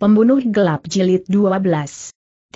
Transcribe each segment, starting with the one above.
Pembunuh Gelap Jilid 12.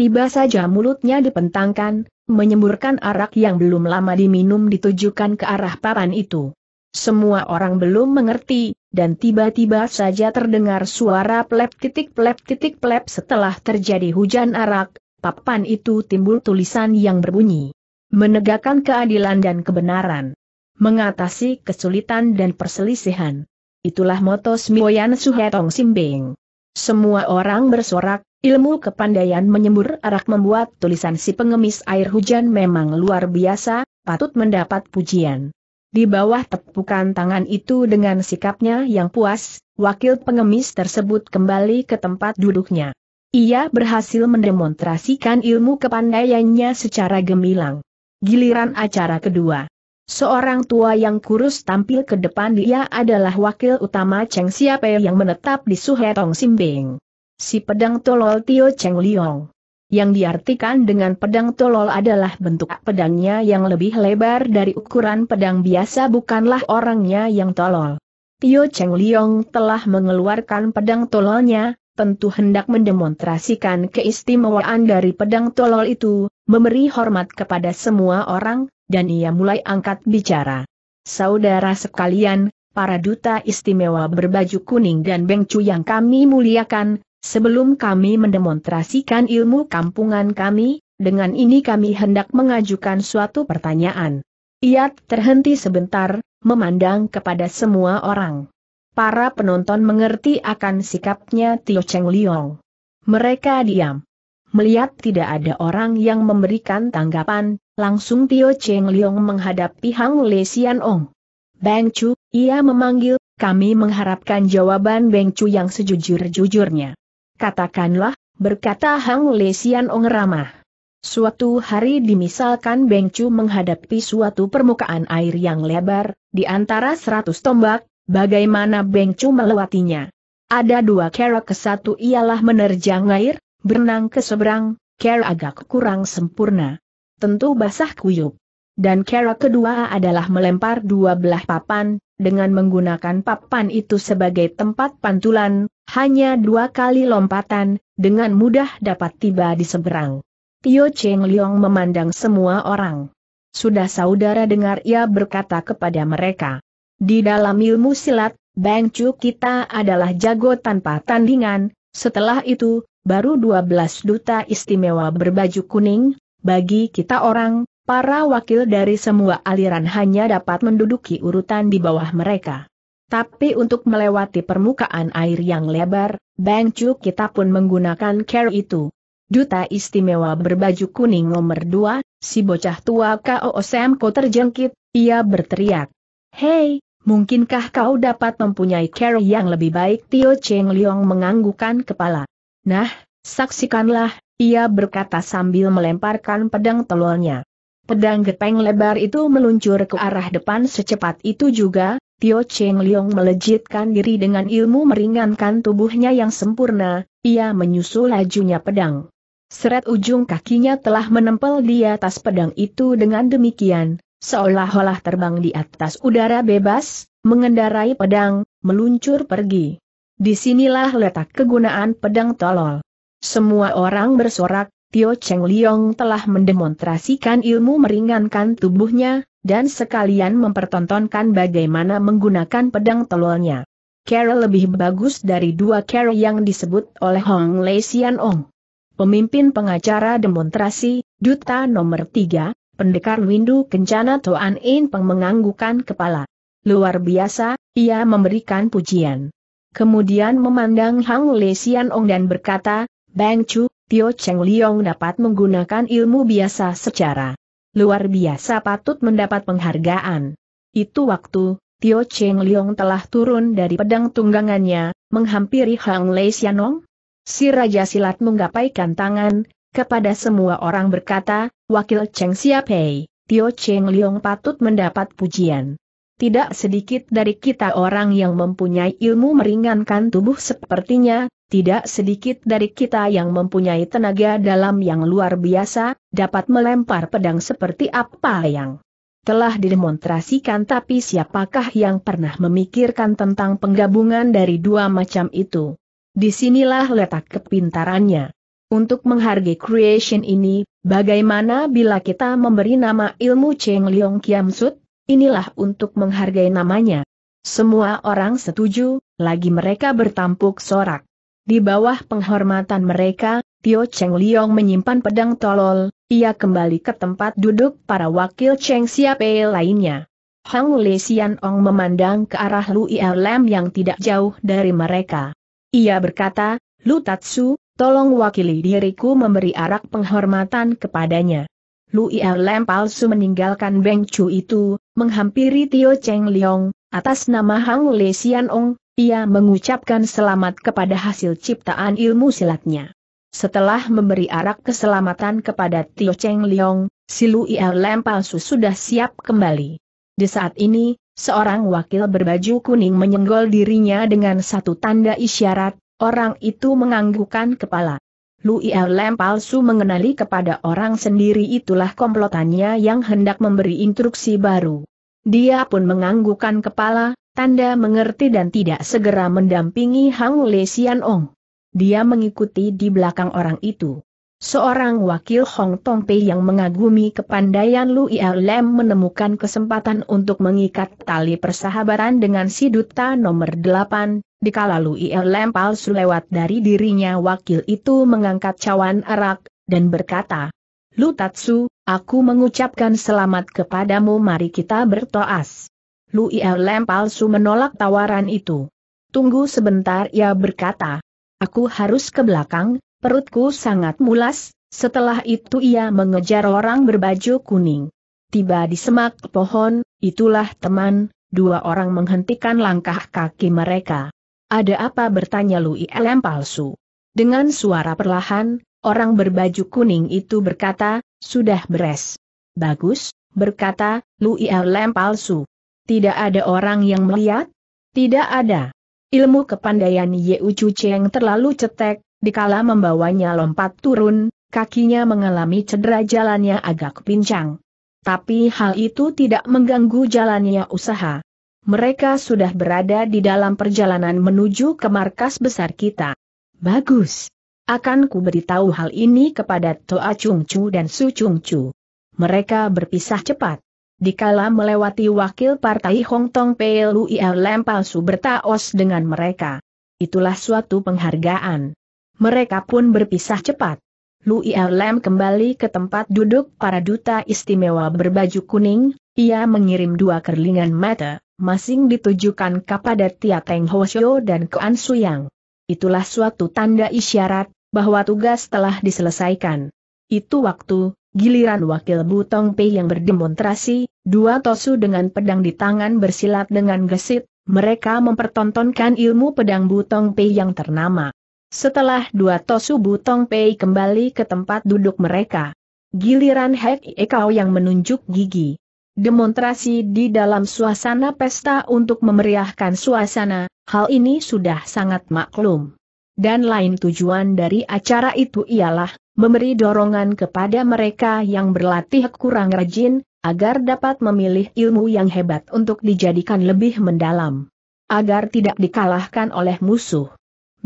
Tiba saja mulutnya dipentangkan, menyemburkan arak yang belum lama diminum ditujukan ke arah papan itu. Semua orang belum mengerti, dan tiba-tiba saja terdengar suara plep titik plep titik plep setelah terjadi hujan arak, papan itu timbul tulisan yang berbunyi. Menegakkan keadilan dan kebenaran. Mengatasi kesulitan dan perselisihan. Itulah moto Smoyan Suhetong Simbing. Semua orang bersorak, ilmu kepandaian menyembur arak membuat tulisan si pengemis air hujan memang luar biasa, patut mendapat pujian. Di bawah tepukan tangan itu dengan sikapnya yang puas, wakil pengemis tersebut kembali ke tempat duduknya. Ia berhasil mendemonstrasikan ilmu kepandaiannya secara gemilang. Giliran acara kedua. Seorang tua yang kurus tampil ke depan dia adalah wakil utama Cheng Siapai yang menetap di Suhetong Simbing. Si pedang tolol Tio Cheng Liong. Yang diartikan dengan pedang tolol adalah bentuk pedangnya yang lebih lebar dari ukuran pedang biasa bukanlah orangnya yang tolol. Tio Cheng Liong telah mengeluarkan pedang tololnya, tentu hendak mendemonstrasikan keistimewaan dari pedang tolol itu, memberi hormat kepada semua orang, dan ia mulai angkat bicara. Saudara sekalian, para duta istimewa berbaju kuning dan bengcu yang kami muliakan, sebelum kami mendemonstrasikan ilmu kampungan kami, dengan ini kami hendak mengajukan suatu pertanyaan. Ia terhenti sebentar, memandang kepada semua orang. Para penonton mengerti akan sikapnya Tio Cheng Liong. Mereka diam. Melihat tidak ada orang yang memberikan tanggapan, Langsung Tio Cheng Liong menghadapi Hang Le Sian Ong. Beng Chu, ia memanggil, kami mengharapkan jawaban Beng Chu yang sejujur-jujurnya. Katakanlah, berkata Hang Le Sian Ong ramah. Suatu hari dimisalkan Beng Chu menghadapi suatu permukaan air yang lebar, di antara seratus tombak, bagaimana Beng Chu melewatinya? Ada dua cara ke satu ialah menerjang air, berenang ke seberang, cara agak kurang sempurna tentu basah kuyup. Dan cara kedua adalah melempar dua belah papan, dengan menggunakan papan itu sebagai tempat pantulan, hanya dua kali lompatan, dengan mudah dapat tiba di seberang. Tio Cheng Liong memandang semua orang. Sudah saudara dengar ia berkata kepada mereka. Di dalam ilmu silat, Bang Chu kita adalah jago tanpa tandingan, setelah itu, baru 12 duta istimewa berbaju kuning, bagi kita orang, para wakil dari semua aliran hanya dapat menduduki urutan di bawah mereka. Tapi untuk melewati permukaan air yang lebar, Bang Chu kita pun menggunakan care itu. Duta istimewa berbaju kuning nomor dua, si bocah tua K.O. Semko terjengkit, ia berteriak. Hei, mungkinkah kau dapat mempunyai care yang lebih baik? Tio Cheng Liong menganggukan kepala. Nah, saksikanlah, ia berkata sambil melemparkan pedang telurnya. Pedang gepeng lebar itu meluncur ke arah depan secepat itu juga, Tio Cheng Liong melejitkan diri dengan ilmu meringankan tubuhnya yang sempurna, ia menyusul lajunya pedang. Seret ujung kakinya telah menempel di atas pedang itu dengan demikian, seolah-olah terbang di atas udara bebas, mengendarai pedang, meluncur pergi. Disinilah letak kegunaan pedang tolol. Semua orang bersorak, Tio Cheng Liong telah mendemonstrasikan ilmu meringankan tubuhnya, dan sekalian mempertontonkan bagaimana menggunakan pedang telurnya. Carol lebih bagus dari dua Carol yang disebut oleh Hong Lei Sian Ong. Pemimpin pengacara demonstrasi, Duta nomor 3, Pendekar Windu Kencana Toan In Peng menganggukan kepala. Luar biasa, ia memberikan pujian. Kemudian memandang Hang Lesian Ong dan berkata, Bang Chu, Tio Cheng Liong dapat menggunakan ilmu biasa secara luar biasa patut mendapat penghargaan. Itu waktu, Tio Cheng Liong telah turun dari pedang tunggangannya, menghampiri Hang Lei Xianong. Si Raja Silat menggapaikan tangan, kepada semua orang berkata, Wakil Cheng Siapei, Tio Cheng Liong patut mendapat pujian. Tidak sedikit dari kita orang yang mempunyai ilmu meringankan tubuh sepertinya, tidak sedikit dari kita yang mempunyai tenaga dalam yang luar biasa, dapat melempar pedang seperti apa yang telah didemonstrasikan tapi siapakah yang pernah memikirkan tentang penggabungan dari dua macam itu. Disinilah letak kepintarannya. Untuk menghargai creation ini, bagaimana bila kita memberi nama ilmu Cheng Leong Kiam Sut? Inilah untuk menghargai namanya. Semua orang setuju, lagi mereka bertampuk sorak. Di bawah penghormatan mereka, Tio Cheng Liong menyimpan pedang tolol, ia kembali ke tempat duduk para wakil Cheng Siape lainnya. Hang Le Sian Ong memandang ke arah Lu Ia Lam yang tidak jauh dari mereka. Ia berkata, Lu Tatsu, tolong wakili diriku memberi arak penghormatan kepadanya. Lu Ia Lam palsu meninggalkan Beng Chu itu, menghampiri Tio Cheng Liong, atas nama Hang Le Sian Ong, ia mengucapkan selamat kepada hasil ciptaan ilmu silatnya. Setelah memberi arak keselamatan kepada Tio Cheng Liong, Silu Ia Lem palsu sudah siap kembali. Di saat ini, seorang wakil berbaju kuning menyenggol dirinya dengan satu tanda isyarat, orang itu menganggukkan kepala. Lu Ia Lem palsu mengenali kepada orang sendiri itulah komplotannya yang hendak memberi instruksi baru. Dia pun menganggukkan kepala, tanda mengerti dan tidak segera mendampingi Hang Le Sian Ong. Dia mengikuti di belakang orang itu. Seorang wakil Hong Tong Pei yang mengagumi kepandaian Lu Ia Lem menemukan kesempatan untuk mengikat tali persahabatan dengan si duta nomor 8, dikala Lu Ia Lem palsu lewat dari dirinya wakil itu mengangkat cawan arak, dan berkata, Lu Tatsu, aku mengucapkan selamat kepadamu mari kita bertoas. Lui Lem palsu menolak tawaran itu. Tunggu sebentar ia berkata. Aku harus ke belakang, perutku sangat mulas, setelah itu ia mengejar orang berbaju kuning. Tiba di semak pohon, itulah teman, dua orang menghentikan langkah kaki mereka. Ada apa bertanya Lui Lem palsu. Dengan suara perlahan, orang berbaju kuning itu berkata, sudah beres. Bagus, berkata, Lui Lem palsu. Tidak ada orang yang melihat? Tidak ada. Ilmu kepandaian Ye Ucu Cheng terlalu cetek, dikala membawanya lompat turun, kakinya mengalami cedera jalannya agak pincang. Tapi hal itu tidak mengganggu jalannya usaha. Mereka sudah berada di dalam perjalanan menuju ke markas besar kita. Bagus. Akan ku beritahu hal ini kepada Toa Chung Chu dan Su Chung Chu. Mereka berpisah cepat dikala melewati wakil partai Hong Tong PLUI Lem palsu bertaos dengan mereka. Itulah suatu penghargaan. Mereka pun berpisah cepat. Louis Lem kembali ke tempat duduk para duta istimewa berbaju kuning, ia mengirim dua kerlingan mata, masing ditujukan kepada Tia Teng Hosyo dan Kuan Yang. Itulah suatu tanda isyarat, bahwa tugas telah diselesaikan. Itu waktu, Giliran wakil Butong Pei yang berdemonstrasi, dua tosu dengan pedang di tangan bersilat dengan gesit, mereka mempertontonkan ilmu pedang Butong Pei yang ternama. Setelah dua tosu Butong Pei kembali ke tempat duduk mereka. Giliran Hek Ekao yang menunjuk gigi. Demonstrasi di dalam suasana pesta untuk memeriahkan suasana, hal ini sudah sangat maklum. Dan lain tujuan dari acara itu ialah memberi dorongan kepada mereka yang berlatih kurang rajin, agar dapat memilih ilmu yang hebat untuk dijadikan lebih mendalam. Agar tidak dikalahkan oleh musuh.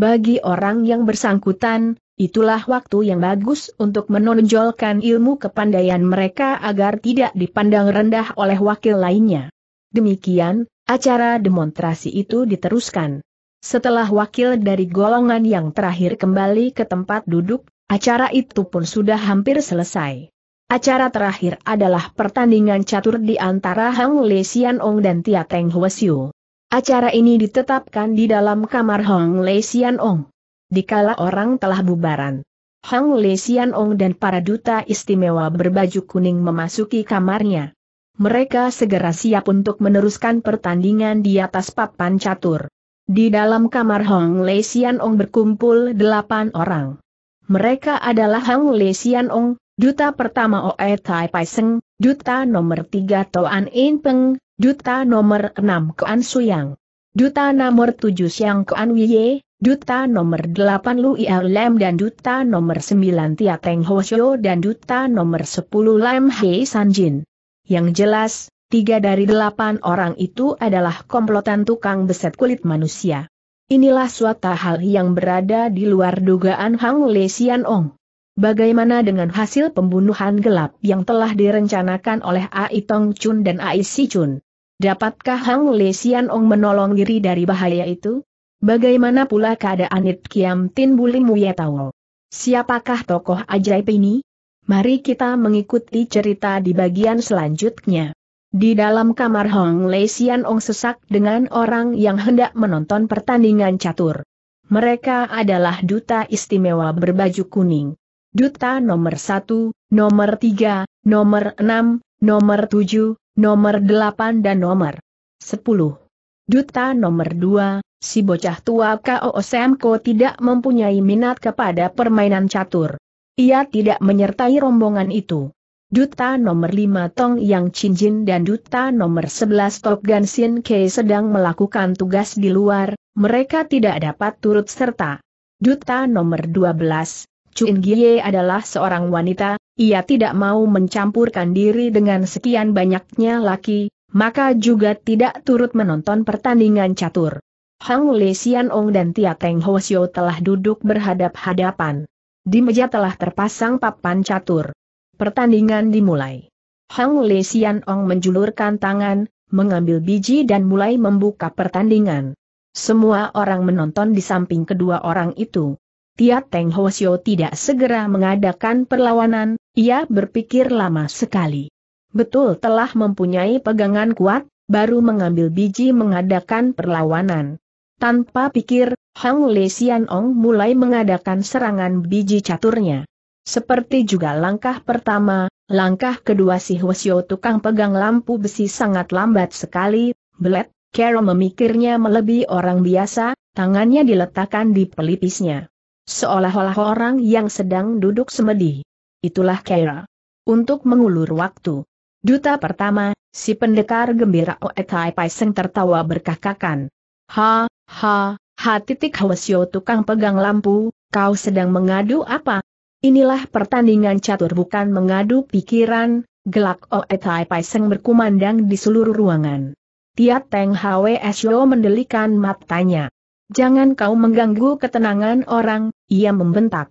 Bagi orang yang bersangkutan, itulah waktu yang bagus untuk menonjolkan ilmu kepandaian mereka agar tidak dipandang rendah oleh wakil lainnya. Demikian, acara demonstrasi itu diteruskan. Setelah wakil dari golongan yang terakhir kembali ke tempat duduk, Acara itu pun sudah hampir selesai. Acara terakhir adalah pertandingan catur di antara Hang Le Xianong dan Tia Teng Huasiu. Acara ini ditetapkan di dalam kamar Hang Le Xianong. Dikala orang telah bubaran, Hang Le Xianong dan para duta istimewa berbaju kuning memasuki kamarnya. Mereka segera siap untuk meneruskan pertandingan di atas papan catur. Di dalam kamar Hong Le Xianong berkumpul delapan orang. Mereka adalah Hang Le Xianong, Duta pertama Oe Tai Seng, Duta nomor 3 Toan In Peng, Duta nomor 6 Koan Yang, Duta nomor 7 Siang Koan Wiye, Duta nomor 8 Lu Ia Lem dan Duta nomor 9 Tia Teng Ho Shio dan Duta nomor 10 Lam Hei Sanjin. Yang jelas, tiga dari delapan orang itu adalah komplotan tukang beset kulit manusia. Inilah suatu hal yang berada di luar dugaan Hang Le Xian Ong. Bagaimana dengan hasil pembunuhan gelap yang telah direncanakan oleh Ai Tong Chun dan Ai Si Chun? Dapatkah Hang Le Xian Ong menolong diri dari bahaya itu? Bagaimana pula keadaan It Kiam Tin Bulim ya Siapakah tokoh ajaib ini? Mari kita mengikuti cerita di bagian selanjutnya. Di dalam kamar Hong Lei Sian Ong sesak dengan orang yang hendak menonton pertandingan catur. Mereka adalah duta istimewa berbaju kuning. Duta nomor 1, nomor 3, nomor 6, nomor 7, nomor 8 dan nomor 10. Duta nomor 2, si bocah tua K.O. Semko tidak mempunyai minat kepada permainan catur. Ia tidak menyertai rombongan itu. Duta nomor 5 Tong Yang Jin dan Duta nomor 11 Tok Gan Sin Ke sedang melakukan tugas di luar, mereka tidak dapat turut serta. Duta nomor 12, Chun Gie adalah seorang wanita, ia tidak mau mencampurkan diri dengan sekian banyaknya laki, maka juga tidak turut menonton pertandingan catur. Hang Le Sian Ong dan Tia Teng Ho Xiu telah duduk berhadap-hadapan. Di meja telah terpasang papan catur. Pertandingan dimulai. Hang Le Sian Ong menjulurkan tangan, mengambil biji dan mulai membuka pertandingan. Semua orang menonton di samping kedua orang itu. Tia Teng Hosio tidak segera mengadakan perlawanan, ia berpikir lama sekali. Betul telah mempunyai pegangan kuat, baru mengambil biji mengadakan perlawanan. Tanpa pikir, Hang Le Sian Ong mulai mengadakan serangan biji caturnya. Seperti juga langkah pertama, langkah kedua si Hwasyo tukang pegang lampu besi sangat lambat sekali, belet, Carol memikirnya melebihi orang biasa, tangannya diletakkan di pelipisnya. Seolah-olah orang yang sedang duduk semedi. Itulah Kera. Untuk mengulur waktu. Duta pertama, si pendekar gembira Oetai Paiseng tertawa berkakakan. Ha, ha, ha titik Hwasyo tukang pegang lampu, kau sedang mengadu apa? Inilah pertandingan catur bukan mengadu pikiran, gelak Oe oh Tai Pai berkumandang di seluruh ruangan. Tiat Teng Hwe Sio mendelikan matanya. Jangan kau mengganggu ketenangan orang, ia membentak.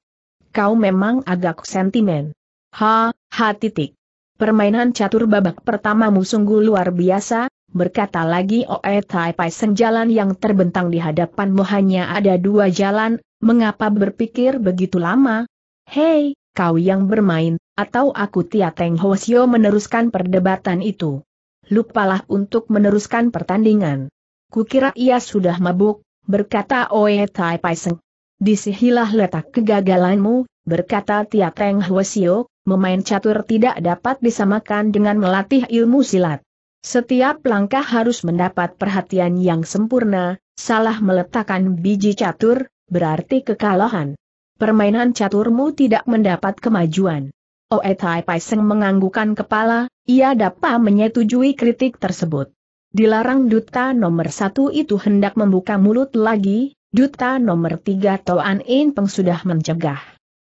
Kau memang agak sentimen. Ha, ha titik. Permainan catur babak pertamamu sungguh luar biasa, berkata lagi Oe oh Tai Pai jalan yang terbentang di hadapanmu hanya ada dua jalan, mengapa berpikir begitu lama, Hei, kau yang bermain, atau aku Tia Teng Hosio meneruskan perdebatan itu. Lupalah untuk meneruskan pertandingan. Kukira ia sudah mabuk, berkata Oe Tai Paiseng. Disihilah letak kegagalanmu, berkata Tia Teng Hwasio, memain catur tidak dapat disamakan dengan melatih ilmu silat. Setiap langkah harus mendapat perhatian yang sempurna, salah meletakkan biji catur, berarti kekalahan permainan caturmu tidak mendapat kemajuan. Oe oh, Tai Paiseng menganggukan kepala, ia dapat menyetujui kritik tersebut. Dilarang duta nomor satu itu hendak membuka mulut lagi, duta nomor tiga Toan In Peng sudah mencegah.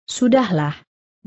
Sudahlah.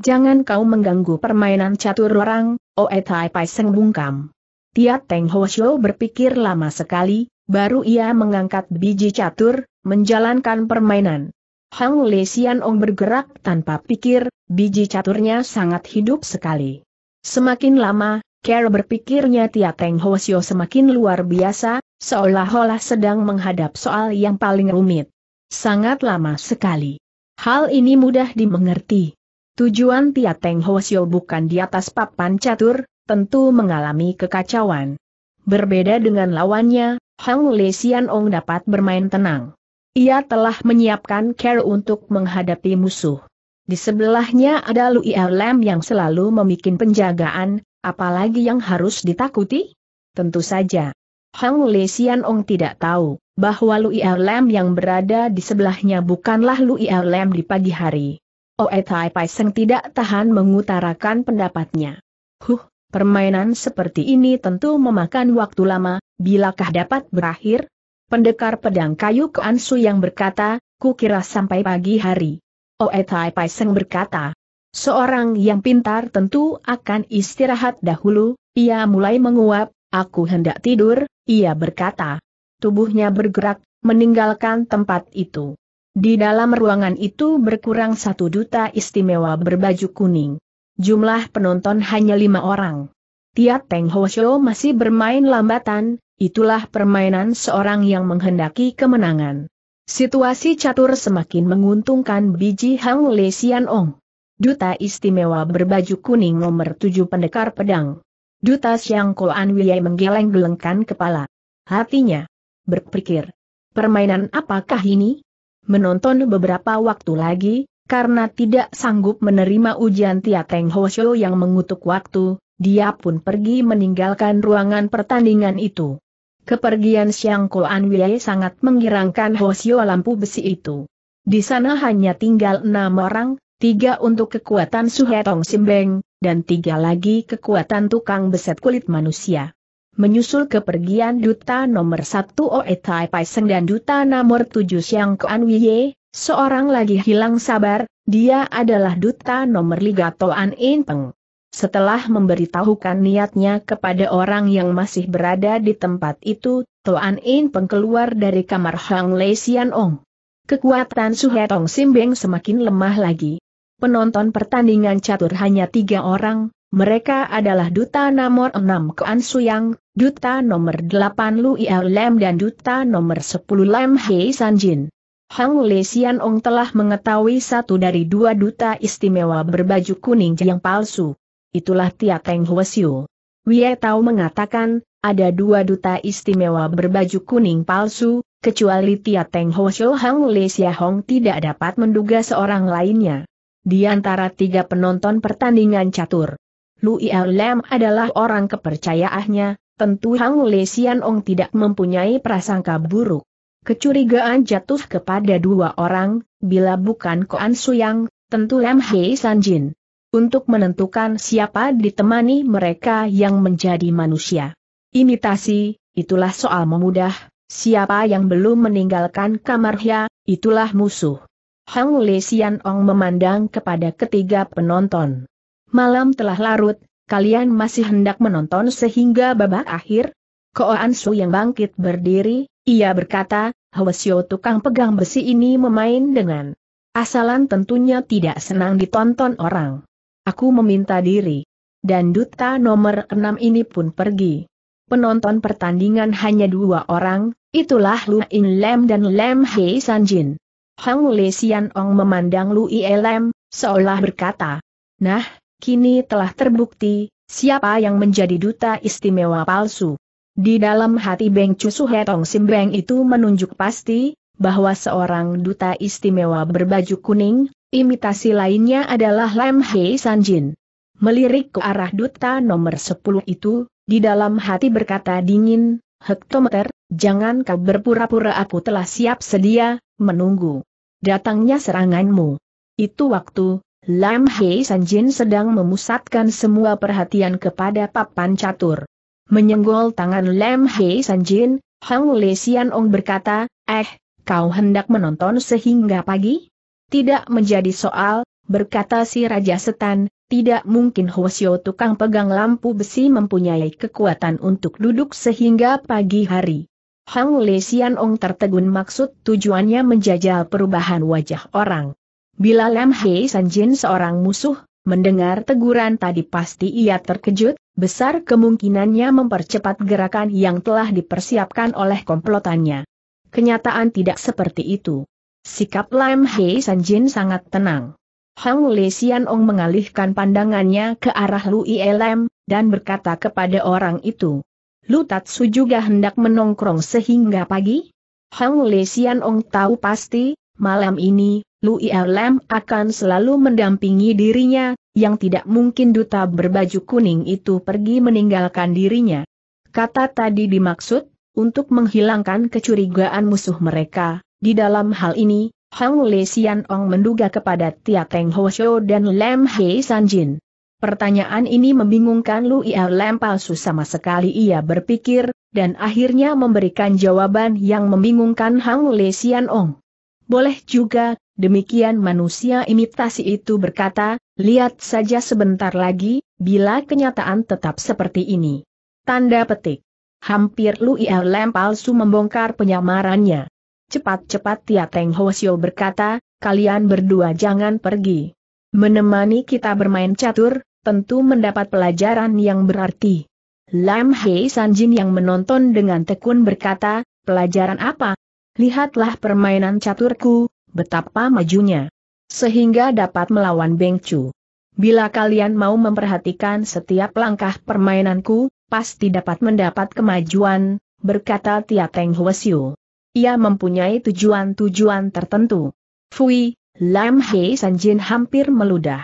Jangan kau mengganggu permainan catur orang, Oe oh, Tai Paiseng bungkam. Tia Teng Ho Shou berpikir lama sekali, baru ia mengangkat biji catur, menjalankan permainan. Hang Lesian Ong bergerak tanpa pikir, biji caturnya sangat hidup sekali. Semakin lama, Kerr berpikirnya Tia Teng Sio semakin luar biasa, seolah-olah sedang menghadap soal yang paling rumit. Sangat lama sekali. Hal ini mudah dimengerti. Tujuan Tia Teng Sio bukan di atas papan catur, tentu mengalami kekacauan. Berbeda dengan lawannya, Hang Lesian Ong dapat bermain tenang. Ia telah menyiapkan care untuk menghadapi musuh. Di sebelahnya ada Lui Lam yang selalu memikin penjagaan, apalagi yang harus ditakuti? Tentu saja. Hang Le Ong tidak tahu, bahwa Lui Lam yang berada di sebelahnya bukanlah Lui Lam di pagi hari. Oe Tai Pai Seng tidak tahan mengutarakan pendapatnya. Huh, permainan seperti ini tentu memakan waktu lama, bilakah dapat berakhir? pendekar pedang kayu Ansu yang berkata, kukira sampai pagi hari. Oe Oetai Paiseng berkata, seorang yang pintar tentu akan istirahat dahulu, ia mulai menguap, aku hendak tidur, ia berkata. Tubuhnya bergerak, meninggalkan tempat itu. Di dalam ruangan itu berkurang satu duta istimewa berbaju kuning. Jumlah penonton hanya lima orang. Tia Teng Ho Shou masih bermain lambatan, Itulah permainan seorang yang menghendaki kemenangan. Situasi catur semakin menguntungkan biji Hang Le Sian Ong. Duta istimewa berbaju kuning nomor 7 pendekar pedang. Duta Xiang Koan Wiyai menggeleng-gelengkan kepala. Hatinya berpikir, permainan apakah ini? Menonton beberapa waktu lagi, karena tidak sanggup menerima ujian Tia Teng Hosyo yang mengutuk waktu, dia pun pergi meninggalkan ruangan pertandingan itu. Kepergian Xiang An Wei sangat menggirangkan Hosio lampu besi itu. Di sana hanya tinggal enam orang, tiga untuk kekuatan Suhetong Simbeng, dan tiga lagi kekuatan tukang beset kulit manusia. Menyusul kepergian Duta nomor satu Oe Tai Paiseng dan Duta nomor 7 Xiang An Wei, seorang lagi hilang sabar, dia adalah Duta nomor Liga Toan In Peng. Setelah memberitahukan niatnya kepada orang yang masih berada di tempat itu, Toan In Peng dari kamar Hang Lei Sian Ong. Kekuatan Suhetong Simbeng semakin lemah lagi. Penonton pertandingan catur hanya tiga orang, mereka adalah Duta nomor 6 Kuan Suyang, Duta nomor delapan Lu Ia Lem dan Duta nomor sepuluh Lem Hei Sanjin. Hang Lei Sian Ong telah mengetahui satu dari dua duta istimewa berbaju kuning yang palsu itulah Tia Teng Huasiu. Wie Tao mengatakan, ada dua duta istimewa berbaju kuning palsu, kecuali Tia Teng Ho Hang Le Hong tidak dapat menduga seorang lainnya. Di antara tiga penonton pertandingan catur, Lu Lam adalah orang kepercayaannya, tentu Hang Le Hong Ong tidak mempunyai prasangka buruk. Kecurigaan jatuh kepada dua orang, bila bukan Koan Suyang, tentu Lam Hei Sanjin untuk menentukan siapa ditemani mereka yang menjadi manusia. Imitasi, itulah soal memudah, siapa yang belum meninggalkan kamarnya, itulah musuh. Hang Le Sian Ong memandang kepada ketiga penonton. Malam telah larut, kalian masih hendak menonton sehingga babak akhir? Koan Su yang bangkit berdiri, ia berkata, Hwasyo tukang pegang besi ini memain dengan asalan tentunya tidak senang ditonton orang. Aku meminta diri. Dan duta nomor enam ini pun pergi. Penonton pertandingan hanya dua orang, itulah Lu In Lem dan Lem Hei Sanjin. Hang Le Sian Ong memandang Lu I Lem, seolah berkata, Nah, kini telah terbukti, siapa yang menjadi duta istimewa palsu. Di dalam hati Beng Cusu Hetong Simbeng itu menunjuk pasti, bahwa seorang duta istimewa berbaju kuning, Imitasi lainnya adalah Lam Hei Sanjin. Melirik ke arah duta nomor 10 itu, di dalam hati berkata dingin, Hektometer, jangan kau berpura-pura aku telah siap sedia, menunggu. Datangnya seranganmu. Itu waktu, Lam Hei Sanjin sedang memusatkan semua perhatian kepada papan catur. Menyenggol tangan Lam Hei Sanjin, Hang Le Xian Ong berkata, eh, kau hendak menonton sehingga pagi? Tidak menjadi soal, berkata si Raja Setan, tidak mungkin Hwasyo tukang pegang lampu besi mempunyai kekuatan untuk duduk sehingga pagi hari. Hang Le Sian Ong tertegun maksud tujuannya menjajal perubahan wajah orang. Bila Lam Hei San Jin seorang musuh, mendengar teguran tadi pasti ia terkejut, besar kemungkinannya mempercepat gerakan yang telah dipersiapkan oleh komplotannya. Kenyataan tidak seperti itu. Sikap Lam Hei Sanjin sangat tenang. Hang Li Ong mengalihkan pandangannya ke arah Lui Lam dan berkata kepada orang itu. Lu Tatsu juga hendak menongkrong sehingga pagi? Hang Li Ong tahu pasti, malam ini, Lui Lam akan selalu mendampingi dirinya, yang tidak mungkin duta berbaju kuning itu pergi meninggalkan dirinya. Kata tadi dimaksud, untuk menghilangkan kecurigaan musuh mereka, di dalam hal ini, Hang Le Sian Ong menduga kepada Tia Teng Ho Shou dan Lam He San Jin. Pertanyaan ini membingungkan Lu Ia Lam palsu sama sekali ia berpikir, dan akhirnya memberikan jawaban yang membingungkan Hang Le Sian Ong. Boleh juga, demikian manusia imitasi itu berkata, lihat saja sebentar lagi, bila kenyataan tetap seperti ini. Tanda petik. Hampir Lu Ia Lam palsu membongkar penyamarannya. Cepat-cepat Tia Teng berkata, kalian berdua jangan pergi. Menemani kita bermain catur, tentu mendapat pelajaran yang berarti. Lam Hei Sanjin yang menonton dengan tekun berkata, pelajaran apa? Lihatlah permainan caturku, betapa majunya. Sehingga dapat melawan Beng Chu. Bila kalian mau memperhatikan setiap langkah permainanku, pasti dapat mendapat kemajuan, berkata Tia Teng Hwasyu. Ia mempunyai tujuan-tujuan tertentu. Fui, Lam Hei Sanjin hampir meludah.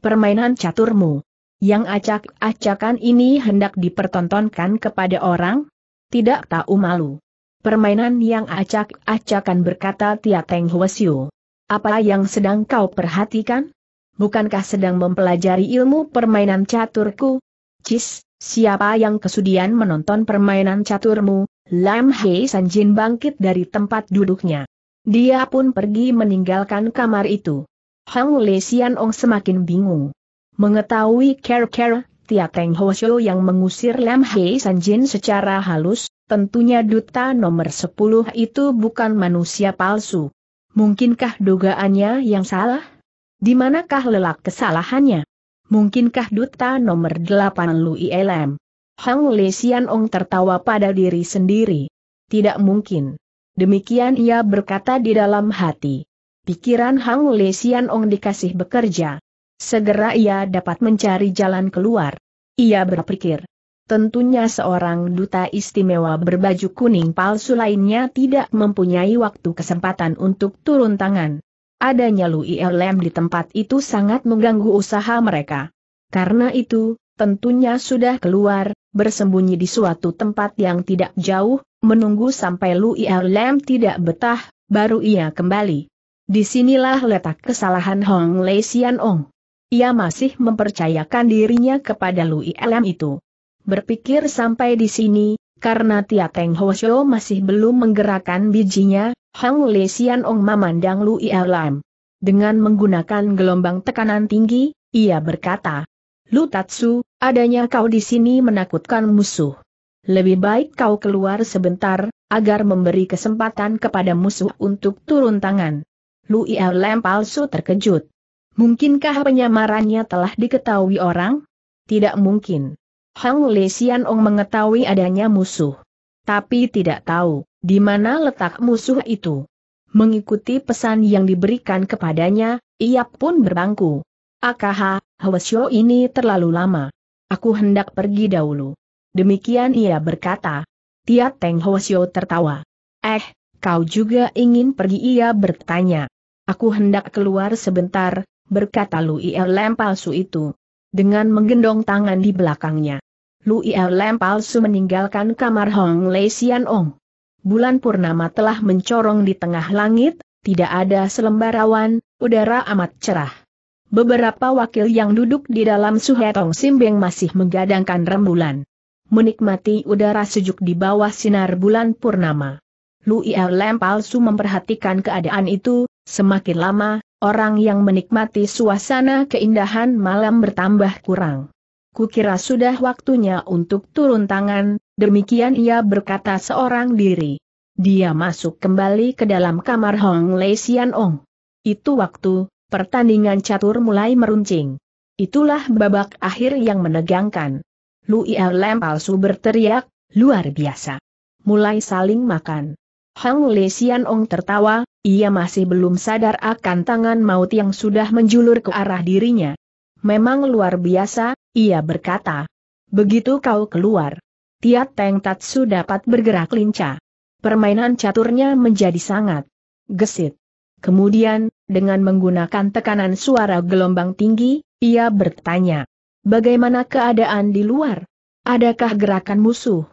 Permainan caturmu. Yang acak-acakan ini hendak dipertontonkan kepada orang? Tidak tahu malu. Permainan yang acak-acakan berkata Tia Teng Huasyu. Apa yang sedang kau perhatikan? Bukankah sedang mempelajari ilmu permainan caturku? Cis, siapa yang kesudian menonton permainan caturmu, Lam Hei Sanjin bangkit dari tempat duduknya. Dia pun pergi meninggalkan kamar itu. Hang Le Sian Ong semakin bingung. Mengetahui care-care, Tia Teng Ho Shou yang mengusir Lam Hei Sanjin secara halus, tentunya duta nomor 10 itu bukan manusia palsu. Mungkinkah dugaannya yang salah? Di manakah lelak kesalahannya? Mungkinkah duta nomor 8 Lu Elam Hang Li Xianong tertawa pada diri sendiri. Tidak mungkin. Demikian ia berkata di dalam hati. Pikiran Hang Li Xianong dikasih bekerja. Segera ia dapat mencari jalan keluar. Ia berpikir, Tentunya seorang duta istimewa berbaju kuning palsu lainnya tidak mempunyai waktu kesempatan untuk turun tangan. Adanya Lu Lem di tempat itu sangat mengganggu usaha mereka. Karena itu, tentunya sudah keluar, bersembunyi di suatu tempat yang tidak jauh, menunggu sampai Lu Lem tidak betah, baru ia kembali. Disinilah letak kesalahan Hong Lei Sian Ong. Ia masih mempercayakan dirinya kepada Lu Lem itu. Berpikir sampai di sini, karena Tia Teng Ho Shou masih belum menggerakkan bijinya, Hong Lei Sian Ong memandang Lu Lam. Dengan menggunakan gelombang tekanan tinggi, ia berkata, Lutatsu, adanya kau di sini menakutkan musuh. Lebih baik kau keluar sebentar, agar memberi kesempatan kepada musuh untuk turun tangan. Lu Lem palsu terkejut. Mungkinkah penyamarannya telah diketahui orang? Tidak mungkin. Hang Le Xian Ong mengetahui adanya musuh. Tapi tidak tahu, di mana letak musuh itu. Mengikuti pesan yang diberikan kepadanya, ia pun berbangku. Akaha, Hwasyo ini terlalu lama. Aku hendak pergi dahulu. Demikian ia berkata. Tia Teng Hwasyo tertawa. Eh, kau juga ingin pergi ia bertanya. Aku hendak keluar sebentar, berkata Lu Lem palsu itu. Dengan menggendong tangan di belakangnya. Lu Lem palsu meninggalkan kamar Hong Lei Sian Ong. Bulan purnama telah mencorong di tengah langit, tidak ada selembar awan, udara amat cerah. Beberapa wakil yang duduk di dalam Suhetong Simbeng masih menggadangkan rembulan. Menikmati udara sejuk di bawah sinar bulan purnama. Lu Lem palsu memperhatikan keadaan itu, semakin lama, orang yang menikmati suasana keindahan malam bertambah kurang. Kukira sudah waktunya untuk turun tangan, demikian ia berkata seorang diri. Dia masuk kembali ke dalam kamar Hong Lei Xian Ong. Itu waktu, pertandingan catur mulai meruncing. Itulah babak akhir yang menegangkan. Lui Lem palsu berteriak, luar biasa. Mulai saling makan. Hang Le Sian Ong tertawa, ia masih belum sadar akan tangan maut yang sudah menjulur ke arah dirinya. Memang luar biasa, ia berkata. Begitu kau keluar. Tiat Teng Tatsu dapat bergerak lincah. Permainan caturnya menjadi sangat gesit. Kemudian, dengan menggunakan tekanan suara gelombang tinggi, ia bertanya, Bagaimana keadaan di luar? Adakah gerakan musuh?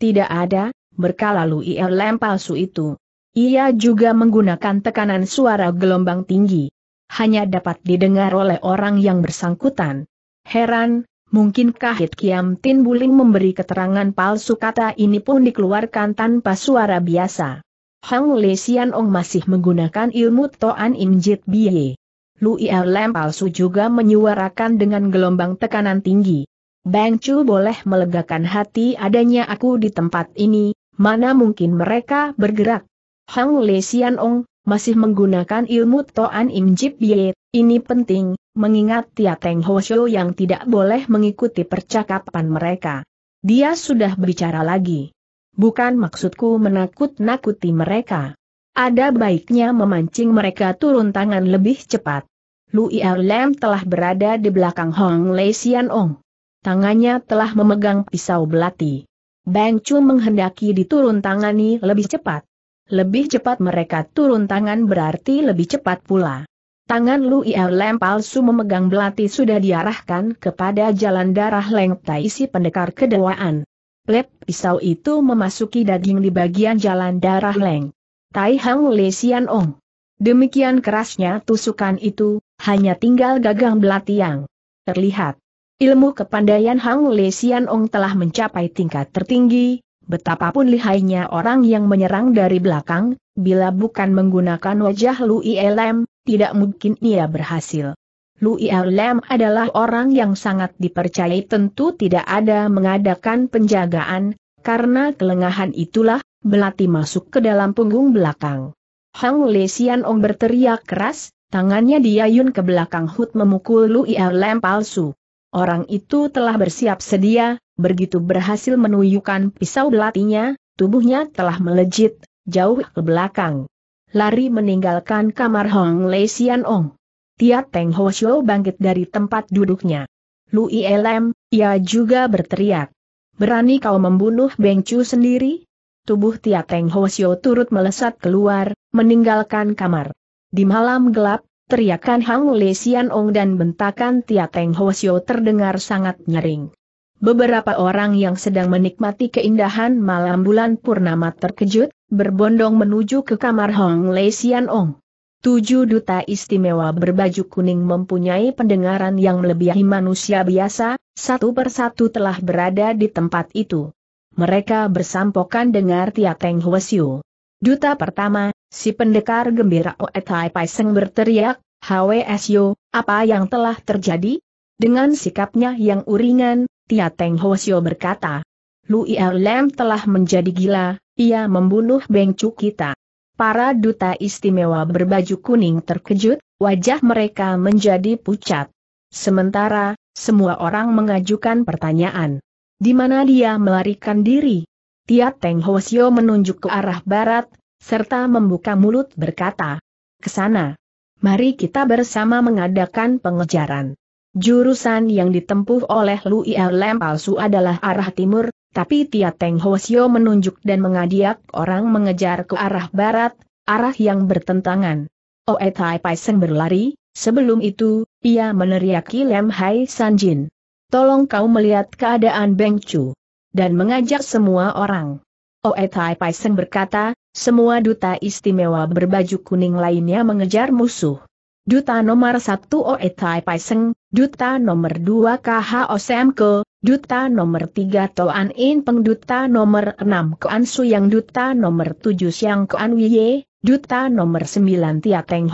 Tidak ada, berkalalu ia lem palsu itu. Ia juga menggunakan tekanan suara gelombang tinggi. Hanya dapat didengar oleh orang yang bersangkutan. Heran, mungkin Hit Kiam Tin Buling memberi keterangan palsu kata ini pun dikeluarkan tanpa suara biasa. Hang Le Xian Ong masih menggunakan ilmu Toan Im Jit Biye. Lui Lem palsu juga menyuarakan dengan gelombang tekanan tinggi. Bang Chu boleh melegakan hati adanya aku di tempat ini, mana mungkin mereka bergerak. Hang Le Xian Ong, masih menggunakan ilmu Toan Im Jit Bie, ini penting, mengingat Tia Teng Ho Shou yang tidak boleh mengikuti percakapan mereka. Dia sudah berbicara lagi. Bukan maksudku menakut-nakuti mereka. Ada baiknya memancing mereka turun tangan lebih cepat. Lui Lam telah berada di belakang Hong Lei Sian Ong. Tangannya telah memegang pisau belati. Bang Chu menghendaki diturun tangani lebih cepat. Lebih cepat mereka turun tangan berarti lebih cepat pula. Tangan Lui Lam palsu memegang belati sudah diarahkan kepada jalan darah Leng Tai si pendekar kedewaan. Lep pisau itu memasuki daging di bagian jalan darah Leng. Tai Hang Le Sian Ong. Demikian kerasnya tusukan itu, hanya tinggal gagang belati yang Terlihat. Ilmu kepandaian Hang Le Sian Ong telah mencapai tingkat tertinggi, betapapun lihainya orang yang menyerang dari belakang, bila bukan menggunakan wajah Lu ILM, tidak mungkin ia berhasil. Louis Lem adalah orang yang sangat dipercayai tentu tidak ada mengadakan penjagaan, karena kelengahan itulah, belati masuk ke dalam punggung belakang. Hang Le Sian Ong berteriak keras, tangannya diayun ke belakang Hut memukul Louis Lem palsu. Orang itu telah bersiap sedia, begitu berhasil menuyukan pisau belatinya, tubuhnya telah melejit, jauh ke belakang. Lari meninggalkan kamar Hong Le Sian Ong. Tia Teng Ho Shou bangkit dari tempat duduknya. Lui ILM, ia juga berteriak. Berani kau membunuh Beng Chu sendiri? Tubuh Tia Teng Ho Shou turut melesat keluar, meninggalkan kamar. Di malam gelap, teriakan Hang Le Sian Ong dan bentakan Tia Teng Ho Shou terdengar sangat nyaring. Beberapa orang yang sedang menikmati keindahan malam bulan purnama terkejut, berbondong menuju ke kamar Hong Lei Xian Ong. Tujuh duta istimewa berbaju kuning mempunyai pendengaran yang melebihi manusia biasa, satu persatu telah berada di tempat itu. Mereka bersampokan dengar Tia Teng Hwasyu. Duta pertama, si pendekar gembira Oetai Paiseng berteriak, HWSyo, apa yang telah terjadi? Dengan sikapnya yang uringan, Tia Teng Hwasyu berkata, Lu Lem telah menjadi gila, ia membunuh Beng Cu kita. Para duta istimewa berbaju kuning terkejut, wajah mereka menjadi pucat. Sementara, semua orang mengajukan pertanyaan. Di mana dia melarikan diri? Tia Teng Hoshio menunjuk ke arah barat, serta membuka mulut berkata, Kesana. Mari kita bersama mengadakan pengejaran. Jurusan yang ditempuh oleh Lui Lem palsu adalah arah timur, tapi Tia Teng Hosio menunjuk dan mengadiak orang mengejar ke arah barat, arah yang bertentangan. Oe Tai Pai Seng berlari, sebelum itu, ia meneriaki Lem Hai Sanjin. Tolong kau melihat keadaan Beng Chu. Dan mengajak semua orang. Oe Tai Pai Seng berkata, semua duta istimewa berbaju kuning lainnya mengejar musuh. Duta nomor satu Oe Tai Seng, Duta nomor dua KH Osem Duta nomor 3 Toan In Peng Duta nomor 6 Koan yang Duta nomor 7 Siang Koan Wiye, Duta nomor 9 Tia Teng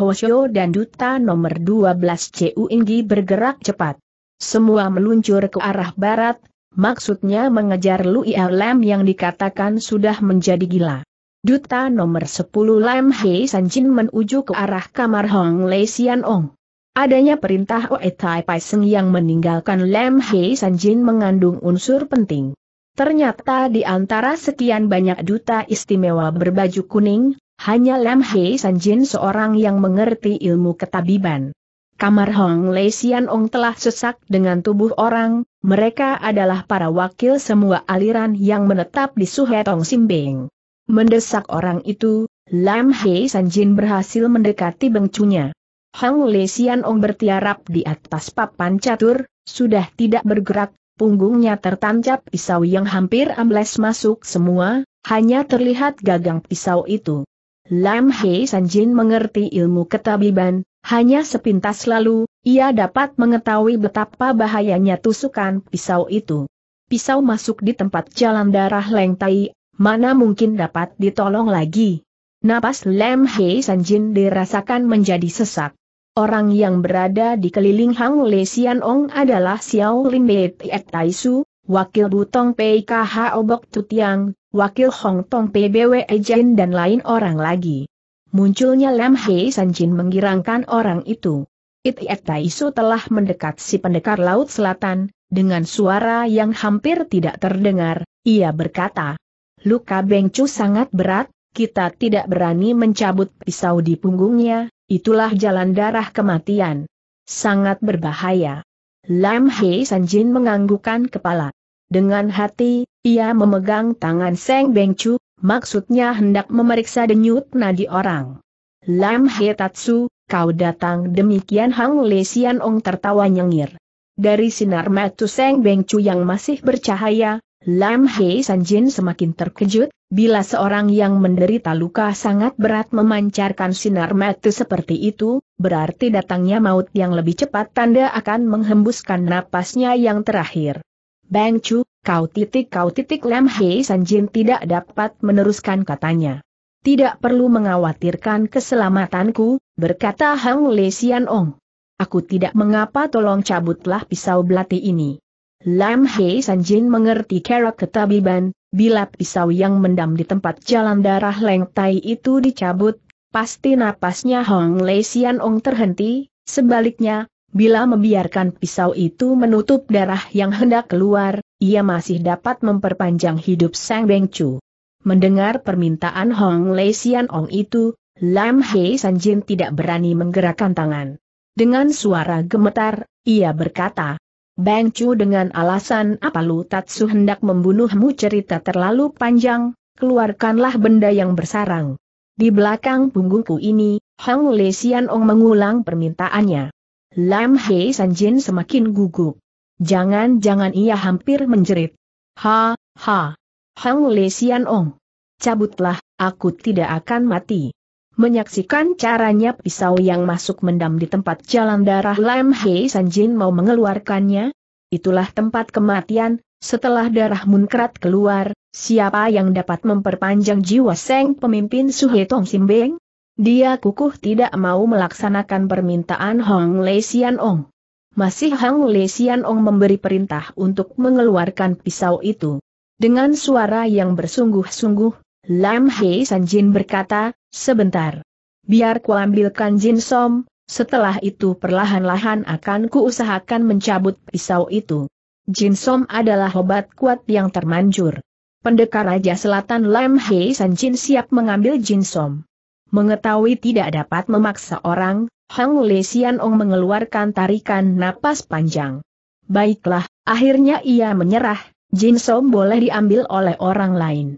dan Duta nomor 12 Cu Inggi bergerak cepat. Semua meluncur ke arah barat, maksudnya mengejar Lui Lam yang dikatakan sudah menjadi gila. Duta nomor 10 Lam Hei Sanjin menuju ke arah kamar Hong Lei Sian Ong. Adanya perintah Oe Tai Pai Seng yang meninggalkan Lam Hei Jin mengandung unsur penting. Ternyata di antara sekian banyak duta istimewa berbaju kuning, hanya Lam Hei Jin seorang yang mengerti ilmu ketabiban. Kamar Hong Lei Sian Ong telah sesak dengan tubuh orang, mereka adalah para wakil semua aliran yang menetap di Suhe Tong Simbing. Mendesak orang itu, Lam Hei Jin berhasil mendekati bengcunya. Hang Lesian ong bertiarap di atas papan catur, sudah tidak bergerak, punggungnya tertancap pisau yang hampir ambles masuk semua, hanya terlihat gagang pisau itu. Lam Hei Sanjin mengerti ilmu ketabiban, hanya sepintas lalu, ia dapat mengetahui betapa bahayanya tusukan pisau itu. Pisau masuk di tempat jalan darah lengtai, mana mungkin dapat ditolong lagi. Napas Lam Hei Sanjin dirasakan menjadi sesak. Orang yang berada di keliling Hang Le Sian Ong adalah Xiao Lim Tiet Tai Su, Wakil Butong PKH Obok Tutiang, Wakil Hong Tong PBW Ejen dan lain orang lagi. Munculnya Lam Hei Sanjin menggirangkan orang itu. Tai su telah mendekat si pendekar Laut Selatan, dengan suara yang hampir tidak terdengar, ia berkata, Luka Bengcu sangat berat, kita tidak berani mencabut pisau di punggungnya, Itulah jalan darah kematian. Sangat berbahaya. Lam Hei Sanjin menganggukkan kepala. Dengan hati, ia memegang tangan Seng Bengcu, maksudnya hendak memeriksa denyut nadi orang. Lam Hei Tatsu, kau datang demikian Hang Le Sian Ong tertawa nyengir. Dari sinar mata Seng Bengcu yang masih bercahaya, Lam Hei Sanjin semakin terkejut, bila seorang yang menderita luka sangat berat memancarkan sinar mati seperti itu, berarti datangnya maut yang lebih cepat tanda akan menghembuskan napasnya yang terakhir. Bang Chu, kau titik kau titik Lam Hei Sanjin tidak dapat meneruskan katanya. Tidak perlu mengkhawatirkan keselamatanku, berkata Hang Le Xian Ong. Aku tidak mengapa tolong cabutlah pisau belati ini. Lam Hei Sanjin mengerti kerok ketabiban, bila pisau yang mendam di tempat jalan darah Leng itu dicabut, pasti napasnya Hong Lei Sian Ong terhenti, sebaliknya, bila membiarkan pisau itu menutup darah yang hendak keluar, ia masih dapat memperpanjang hidup Sang Beng Chu. Mendengar permintaan Hong Lei Sian Ong itu, Lam Hei Sanjin tidak berani menggerakkan tangan. Dengan suara gemetar, ia berkata, Bang Chu dengan alasan apa Lu Tatsu hendak membunuhmu cerita terlalu panjang, keluarkanlah benda yang bersarang. Di belakang punggungku ini, Hang Le Sian Ong mengulang permintaannya. Lam Hei Sanjin semakin gugup. Jangan-jangan ia hampir menjerit. Ha, ha. Hang Le Sian Ong. Cabutlah, aku tidak akan mati. Menyaksikan caranya pisau yang masuk mendam di tempat jalan darah Lam Hei Sanjin mau mengeluarkannya, itulah tempat kematian, setelah darah munkrat keluar, siapa yang dapat memperpanjang jiwa Seng pemimpin Suhe Tong Simbeng? Dia kukuh tidak mau melaksanakan permintaan Hong Lei Sian Ong. Masih Hong Lei Sian Ong memberi perintah untuk mengeluarkan pisau itu. Dengan suara yang bersungguh-sungguh, Lam Hei Sanjin berkata, Sebentar. Biar kuambilkan ambilkan Jin Som, setelah itu perlahan-lahan akan kuusahakan mencabut pisau itu. Jin Som adalah obat kuat yang termanjur. Pendekar Raja Selatan Lam Hei San Jin siap mengambil Jin Som. Mengetahui tidak dapat memaksa orang, Hang Le Sian Ong mengeluarkan tarikan napas panjang. Baiklah, akhirnya ia menyerah, Jin Som boleh diambil oleh orang lain.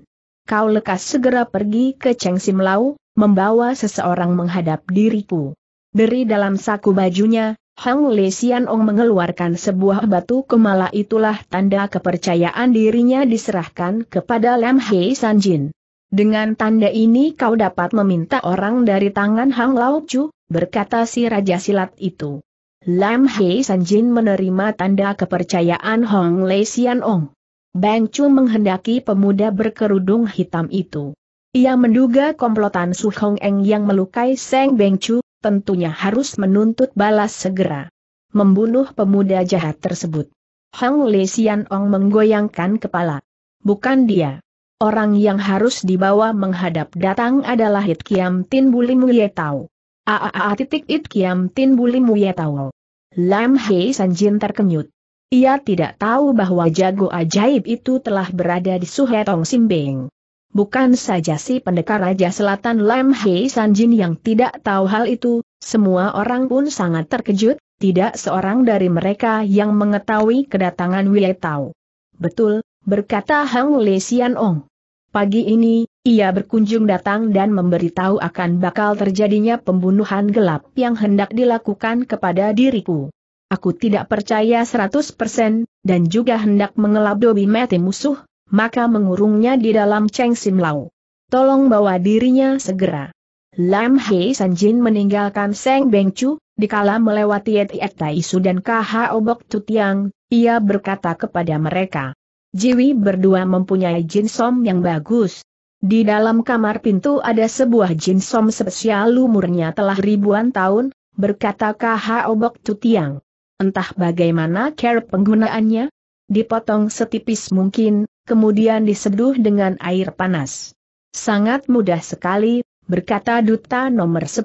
Kau lekas segera pergi ke Cheng Sim Lau, membawa seseorang menghadap diriku. Dari dalam saku bajunya, Hang Le Xian mengeluarkan sebuah batu kemala itulah tanda kepercayaan dirinya diserahkan kepada Lam Hei Sanjin. Dengan tanda ini kau dapat meminta orang dari tangan Hang Lao Chu, berkata si Raja Silat itu. Lam Hei Sanjin menerima tanda kepercayaan Hang Le Xian Bang Chu menghendaki pemuda berkerudung hitam itu. Ia menduga komplotan Su Hong Eng yang melukai Seng Beng Chu, tentunya harus menuntut balas segera. Membunuh pemuda jahat tersebut. Hang Le Xian Ong menggoyangkan kepala. Bukan dia. Orang yang harus dibawa menghadap datang adalah Hit Kiam Tin Buli Bulim Yetau. Aa titik Hit Kiam Tin Buli Ye Tau. Lam Hei Sanjin terkenyut. Ia tidak tahu bahwa jago ajaib itu telah berada di Suhetong Simbeng. Bukan saja si pendekar Raja Selatan Lam Hei Sanjin yang tidak tahu hal itu, semua orang pun sangat terkejut, tidak seorang dari mereka yang mengetahui kedatangan Wei Tao. Betul, berkata Hang Le Sian Ong. Pagi ini, ia berkunjung datang dan memberitahu akan bakal terjadinya pembunuhan gelap yang hendak dilakukan kepada diriku. Aku tidak percaya 100% dan juga hendak mengelabui mati musuh, maka mengurungnya di dalam Cheng Sim Lau. Tolong bawa dirinya segera. Lam Hei San Jin meninggalkan Seng Beng Chu, dikala melewati Tai Su dan KH Obok Tutiang, ia berkata kepada mereka. Jiwi berdua mempunyai Jin Som yang bagus. Di dalam kamar pintu ada sebuah Jin Som spesial umurnya telah ribuan tahun, berkata KH Obok Tutiang. Entah bagaimana care penggunaannya, dipotong setipis mungkin, kemudian diseduh dengan air panas. Sangat mudah sekali, berkata duta nomor 10,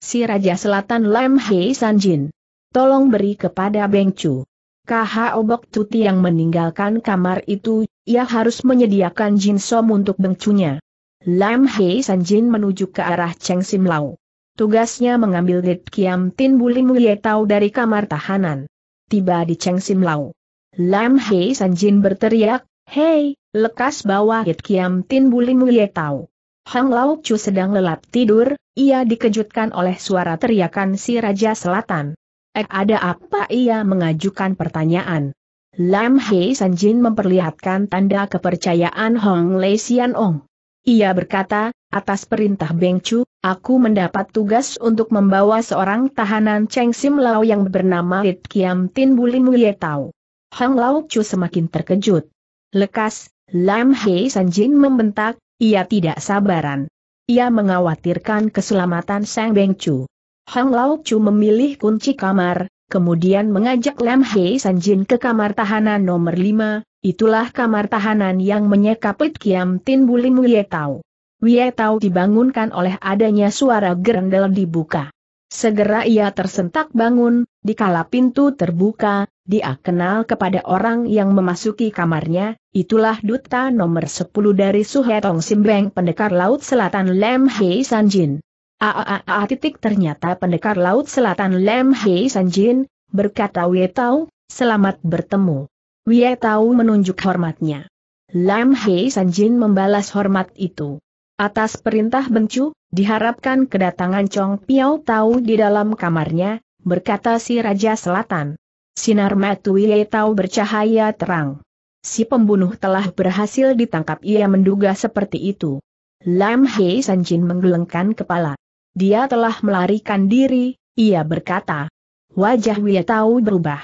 si Raja Selatan Lam Hei Sanjin. Tolong beri kepada Beng Chu. KH Obok Tuti yang meninggalkan kamar itu, ia harus menyediakan Jin Som untuk Beng Chu-nya. Lam Hei Sanjin menuju ke arah Cheng Sim Lau. Tugasnya mengambil Lit Kiam Tin Buli Tau dari kamar tahanan. Tiba di Cheng Sim Lau. Lam Hei Sanjin berteriak, Hei, lekas bawa Hit Kiam Tin Buli Mulia tahu. Hang Lao Chu sedang lelap tidur, ia dikejutkan oleh suara teriakan si Raja Selatan. Ek eh, ada apa ia mengajukan pertanyaan. Lam Hei Jin memperlihatkan tanda kepercayaan Hong Lei Sian Ong. Ia berkata, atas perintah Beng Chu, aku mendapat tugas untuk membawa seorang tahanan Cheng Sim Lao yang bernama Hit Kiam Tin Buli Mulia tahu. Hang Lao Chu semakin terkejut. Lekas, Lam Hei Sanjin membentak, ia tidak sabaran. Ia mengkhawatirkan keselamatan Sang Beng Chu. Hang Lao Chu memilih kunci kamar, kemudian mengajak Lam Hei Sanjin ke kamar tahanan nomor lima. itulah kamar tahanan yang menyekap Kiam Tin Bulim Wie Tau. Wie Tau dibangunkan oleh adanya suara gerendel dibuka. Segera ia tersentak bangun, dikala pintu terbuka, dia kenal kepada orang yang memasuki kamarnya, itulah duta nomor 10 dari Suhetong Simbeng pendekar Laut Selatan Lem Hei Sanjin. Aaaa titik ternyata pendekar Laut Selatan Lem Hei Sanjin, berkata Wietau, selamat bertemu. Wietau menunjuk hormatnya. Lam Hei Sanjin membalas hormat itu. Atas perintah Bencu, diharapkan kedatangan Chong Piao Tau di dalam kamarnya, berkata si Raja Selatan. Sinar ye tahu bercahaya terang. Si pembunuh telah berhasil ditangkap ia menduga seperti itu. Lam Hei Sanjin menggelengkan kepala. Dia telah melarikan diri, ia berkata. Wajah Wia tahu berubah.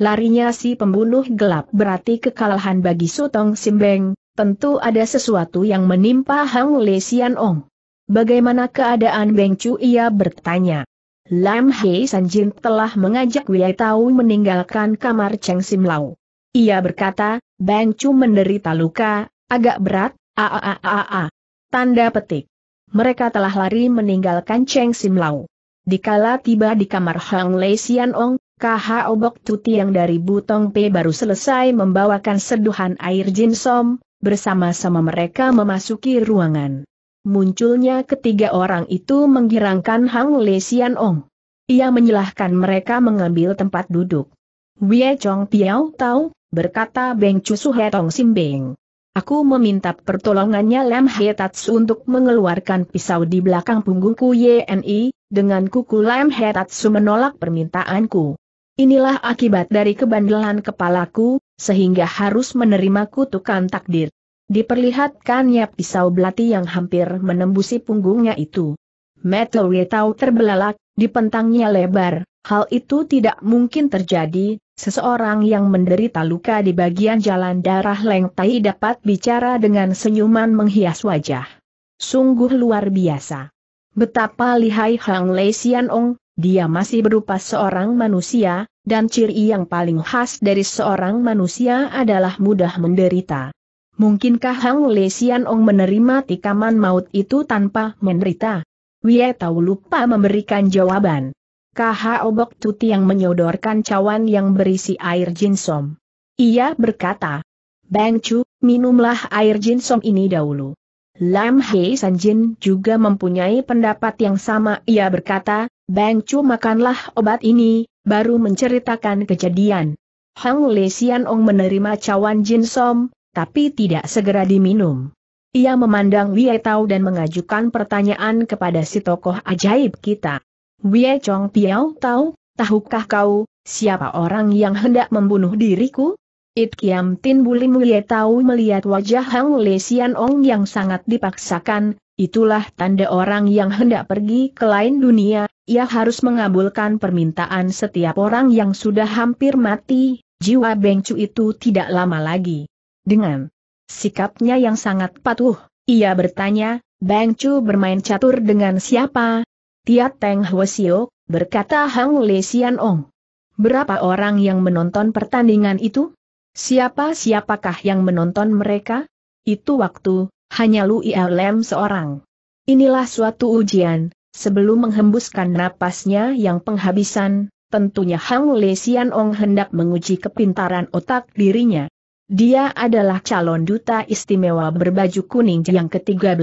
Larinya si pembunuh gelap berarti kekalahan bagi Sutong Simbeng, tentu ada sesuatu yang menimpa Hang Le Xian Ong. Bagaimana keadaan Beng Chu ia bertanya. Lam Hei Sanjin telah mengajak Wei Tao meninggalkan kamar Cheng Sim Lau. Ia berkata, Bang Chu menderita luka, agak berat, aaaaa. Tanda petik. Mereka telah lari meninggalkan Cheng Sim Lau. Dikala tiba di kamar Hang Lei Sian Ong, KH Obok Tuti yang dari Butong Pe baru selesai membawakan seduhan air jinsom, bersama-sama mereka memasuki ruangan munculnya ketiga orang itu menggirangkan Hang Le Sian Ong. Ia menyalahkan mereka mengambil tempat duduk. Wie Chong Piao Tau, berkata Beng Chu Su Hetong Sim Beng. Aku meminta pertolongannya Lam Lem Hetatsu untuk mengeluarkan pisau di belakang punggungku YNI, dengan kuku Lam Lem Hetatsu menolak permintaanku. Inilah akibat dari kebandelan kepalaku, sehingga harus menerima kutukan takdir. Diperlihatkannya pisau belati yang hampir menembusi punggungnya itu. Metal tahu terbelalak, dipentangnya lebar, hal itu tidak mungkin terjadi, seseorang yang menderita luka di bagian jalan darah lengtai dapat bicara dengan senyuman menghias wajah. Sungguh luar biasa. Betapa lihai Hang Lei Xian Ong, dia masih berupa seorang manusia, dan ciri yang paling khas dari seorang manusia adalah mudah menderita. Mungkinkah Hang Le Sian Ong menerima tikaman maut itu tanpa menderita? Wie Tau lupa memberikan jawaban. KH Obok Tuti yang menyodorkan cawan yang berisi air jinsom. Ia berkata, Bang Chu, minumlah air jinsom ini dahulu. Lam Hei Sanjin juga mempunyai pendapat yang sama. Ia berkata, Bang Chu makanlah obat ini, baru menceritakan kejadian. Hang Le Sian Ong menerima cawan jinsom, tapi tidak segera diminum. Ia memandang Wie Tao dan mengajukan pertanyaan kepada si tokoh ajaib kita. Wie Chong Piao Tao, tahukah kau, siapa orang yang hendak membunuh diriku? It Kiam Tin Bulim Wie Tao melihat wajah Hang Le Sian Ong yang sangat dipaksakan, itulah tanda orang yang hendak pergi ke lain dunia, ia harus mengabulkan permintaan setiap orang yang sudah hampir mati, jiwa Bengcu itu tidak lama lagi. Dengan sikapnya yang sangat patuh, ia bertanya, Bang Chu bermain catur dengan siapa? Tia Teng Hwasio, berkata Hang Le Sian Ong. Berapa orang yang menonton pertandingan itu? Siapa-siapakah yang menonton mereka? Itu waktu, hanya Ia Lem seorang. Inilah suatu ujian, sebelum menghembuskan napasnya yang penghabisan, tentunya Hang Le Sian Ong hendak menguji kepintaran otak dirinya. Dia adalah calon duta istimewa berbaju kuning yang ke-13.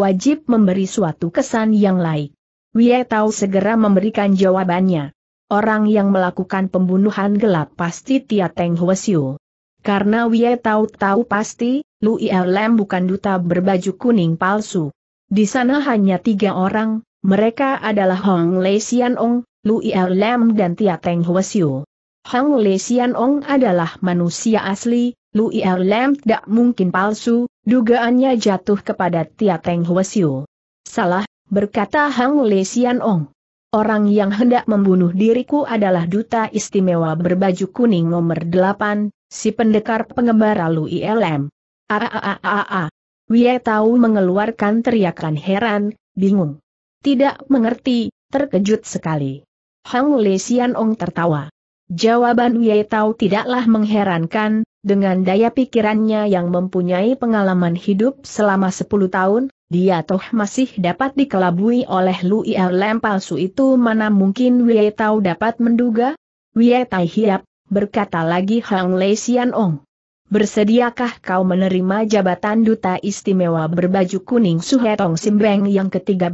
Wajib memberi suatu kesan yang lain. Wie Tao segera memberikan jawabannya. Orang yang melakukan pembunuhan gelap pasti Tia Teng Hwasyu. Karena Wie Tao tahu pasti, Lu Lem bukan duta berbaju kuning palsu. Di sana hanya tiga orang, mereka adalah Hong Lei Xian Ong, Lu Lem dan Tia Teng Hwasyu. Hang Le Xian Ong adalah manusia asli, Lu Er Lam tidak mungkin palsu, dugaannya jatuh kepada Tia Teng Hwesiu. Salah, berkata Hang Le Xian Ong. Orang yang hendak membunuh diriku adalah duta istimewa berbaju kuning nomor 8, si pendekar pengembara Lui Elem. Aaaaaa. Wie tahu mengeluarkan teriakan heran, bingung. Tidak mengerti, terkejut sekali. Hang Lesian Ong tertawa. Jawaban Wei Tao tidaklah mengherankan, dengan daya pikirannya yang mempunyai pengalaman hidup selama 10 tahun, dia toh masih dapat dikelabui oleh Lu er Lem palsu itu mana mungkin Wei Tao dapat menduga? Wei Tai Hiap, berkata lagi Hang Lei Xian Ong. Bersediakah kau menerima jabatan duta istimewa berbaju kuning Suhetong Simbeng yang ke-13?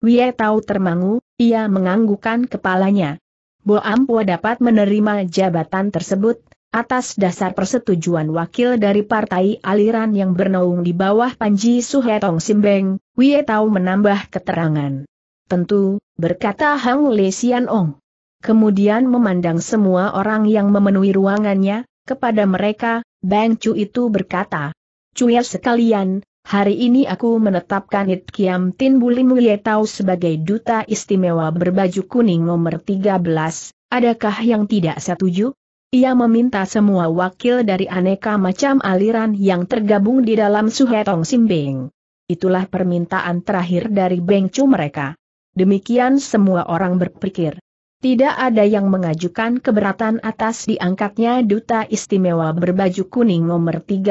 Wei Tao termangu, ia menganggukan kepalanya. Bo Ampua dapat menerima jabatan tersebut, atas dasar persetujuan wakil dari partai aliran yang bernaung di bawah Panji Suhetong Simbeng, Wie Tau menambah keterangan. Tentu, berkata Hang Le Sian Ong. Kemudian memandang semua orang yang memenuhi ruangannya, kepada mereka, Bang Chu itu berkata, Cuya sekalian, Hari ini aku menetapkan Hit Kiam Tin Bulim Yetau sebagai duta istimewa berbaju kuning nomor 13, adakah yang tidak setuju? Ia meminta semua wakil dari aneka macam aliran yang tergabung di dalam Suhetong Simbing. Itulah permintaan terakhir dari Bengcu mereka. Demikian semua orang berpikir. Tidak ada yang mengajukan keberatan atas diangkatnya duta istimewa berbaju kuning nomor 13.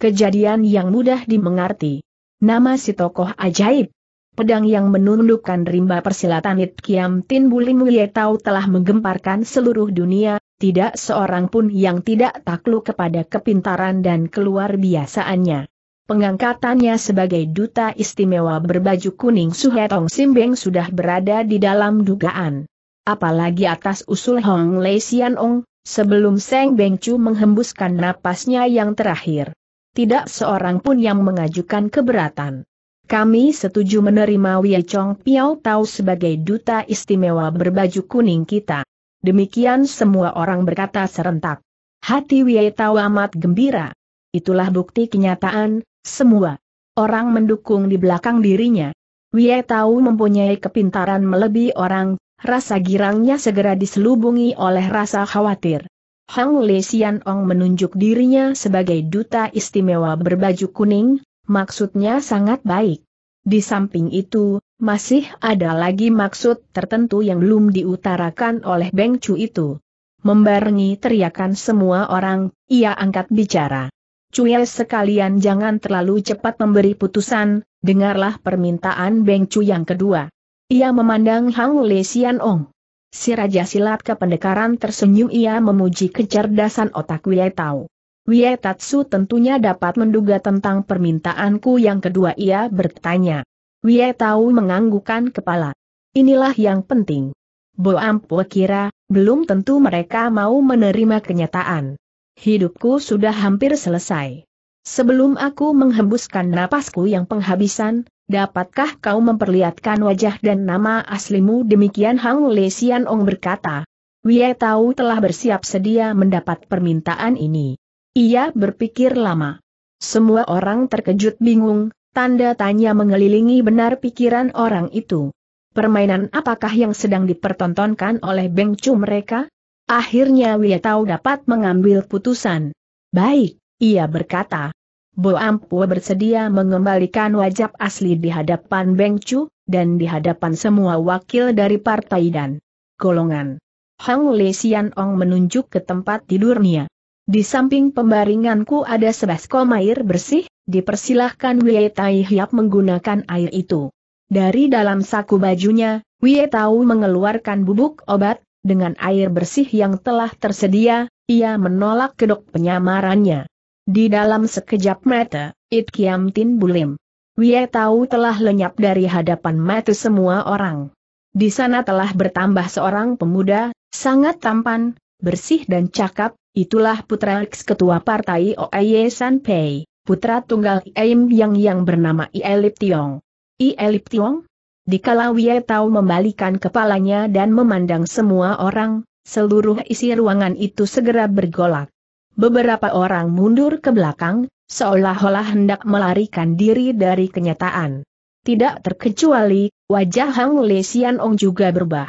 Kejadian yang mudah dimengerti. Nama si tokoh ajaib. Pedang yang menundukkan rimba persilatan It Kiam Tin Bulim Yetau telah menggemparkan seluruh dunia, tidak seorang pun yang tidak takluk kepada kepintaran dan keluar biasaannya. Pengangkatannya sebagai duta istimewa berbaju kuning Suhetong Simbeng sudah berada di dalam dugaan. Apalagi atas usul Hong Lei Ong, sebelum Seng Beng Chu menghembuskan napasnya yang terakhir tidak seorang pun yang mengajukan keberatan. Kami setuju menerima Wei Chong Piao Tao sebagai duta istimewa berbaju kuning kita. Demikian semua orang berkata serentak. Hati Wei Tao amat gembira. Itulah bukti kenyataan, semua orang mendukung di belakang dirinya. Wei Tao mempunyai kepintaran melebihi orang, rasa girangnya segera diselubungi oleh rasa khawatir. Hang Li Xian Ong menunjuk dirinya sebagai duta istimewa berbaju kuning, maksudnya sangat baik. Di samping itu, masih ada lagi maksud tertentu yang belum diutarakan oleh Beng Chu itu. Membarengi teriakan semua orang, ia angkat bicara. Cuil sekalian jangan terlalu cepat memberi putusan, dengarlah permintaan Beng Chu yang kedua. Ia memandang Hang Li Xian Ong. Si Raja Silat Kependekaran tersenyum ia memuji kecerdasan otak Wietau. Wietatsu tentunya dapat menduga tentang permintaanku yang kedua ia bertanya. Wietau menganggukan kepala. Inilah yang penting. Bo Ampo kira, belum tentu mereka mau menerima kenyataan. Hidupku sudah hampir selesai. Sebelum aku menghembuskan napasku yang penghabisan, dapatkah kau memperlihatkan wajah dan nama aslimu demikian Hang Le Sian Ong berkata. Wie Tau telah bersiap sedia mendapat permintaan ini. Ia berpikir lama. Semua orang terkejut bingung, tanda tanya mengelilingi benar pikiran orang itu. Permainan apakah yang sedang dipertontonkan oleh Beng Chu mereka? Akhirnya Wie Tau dapat mengambil putusan. Baik, ia berkata, Bo Ampu bersedia mengembalikan wajah asli di hadapan Beng Chu, dan di hadapan semua wakil dari partai dan golongan. Hang Le Sian Ong menunjuk ke tempat tidurnya. Di samping pembaringanku ada sebaskom air bersih, dipersilahkan Wei Tai Hiap menggunakan air itu. Dari dalam saku bajunya, Wei Tau mengeluarkan bubuk obat, dengan air bersih yang telah tersedia, ia menolak kedok penyamarannya. Di dalam sekejap mata, It Kiam Tin Bulim. Wie Tau telah lenyap dari hadapan mata semua orang. Di sana telah bertambah seorang pemuda, sangat tampan, bersih dan cakap, itulah putra ex-ketua partai OAE San Pei, putra tunggal Aim Yang yang bernama Ielip Tiong. Ielip Tiong? Dikala Wie Tau membalikan kepalanya dan memandang semua orang, seluruh isi ruangan itu segera bergolak. Beberapa orang mundur ke belakang, seolah-olah hendak melarikan diri dari kenyataan. Tidak terkecuali, wajah Hang Le Sian Ong juga berubah.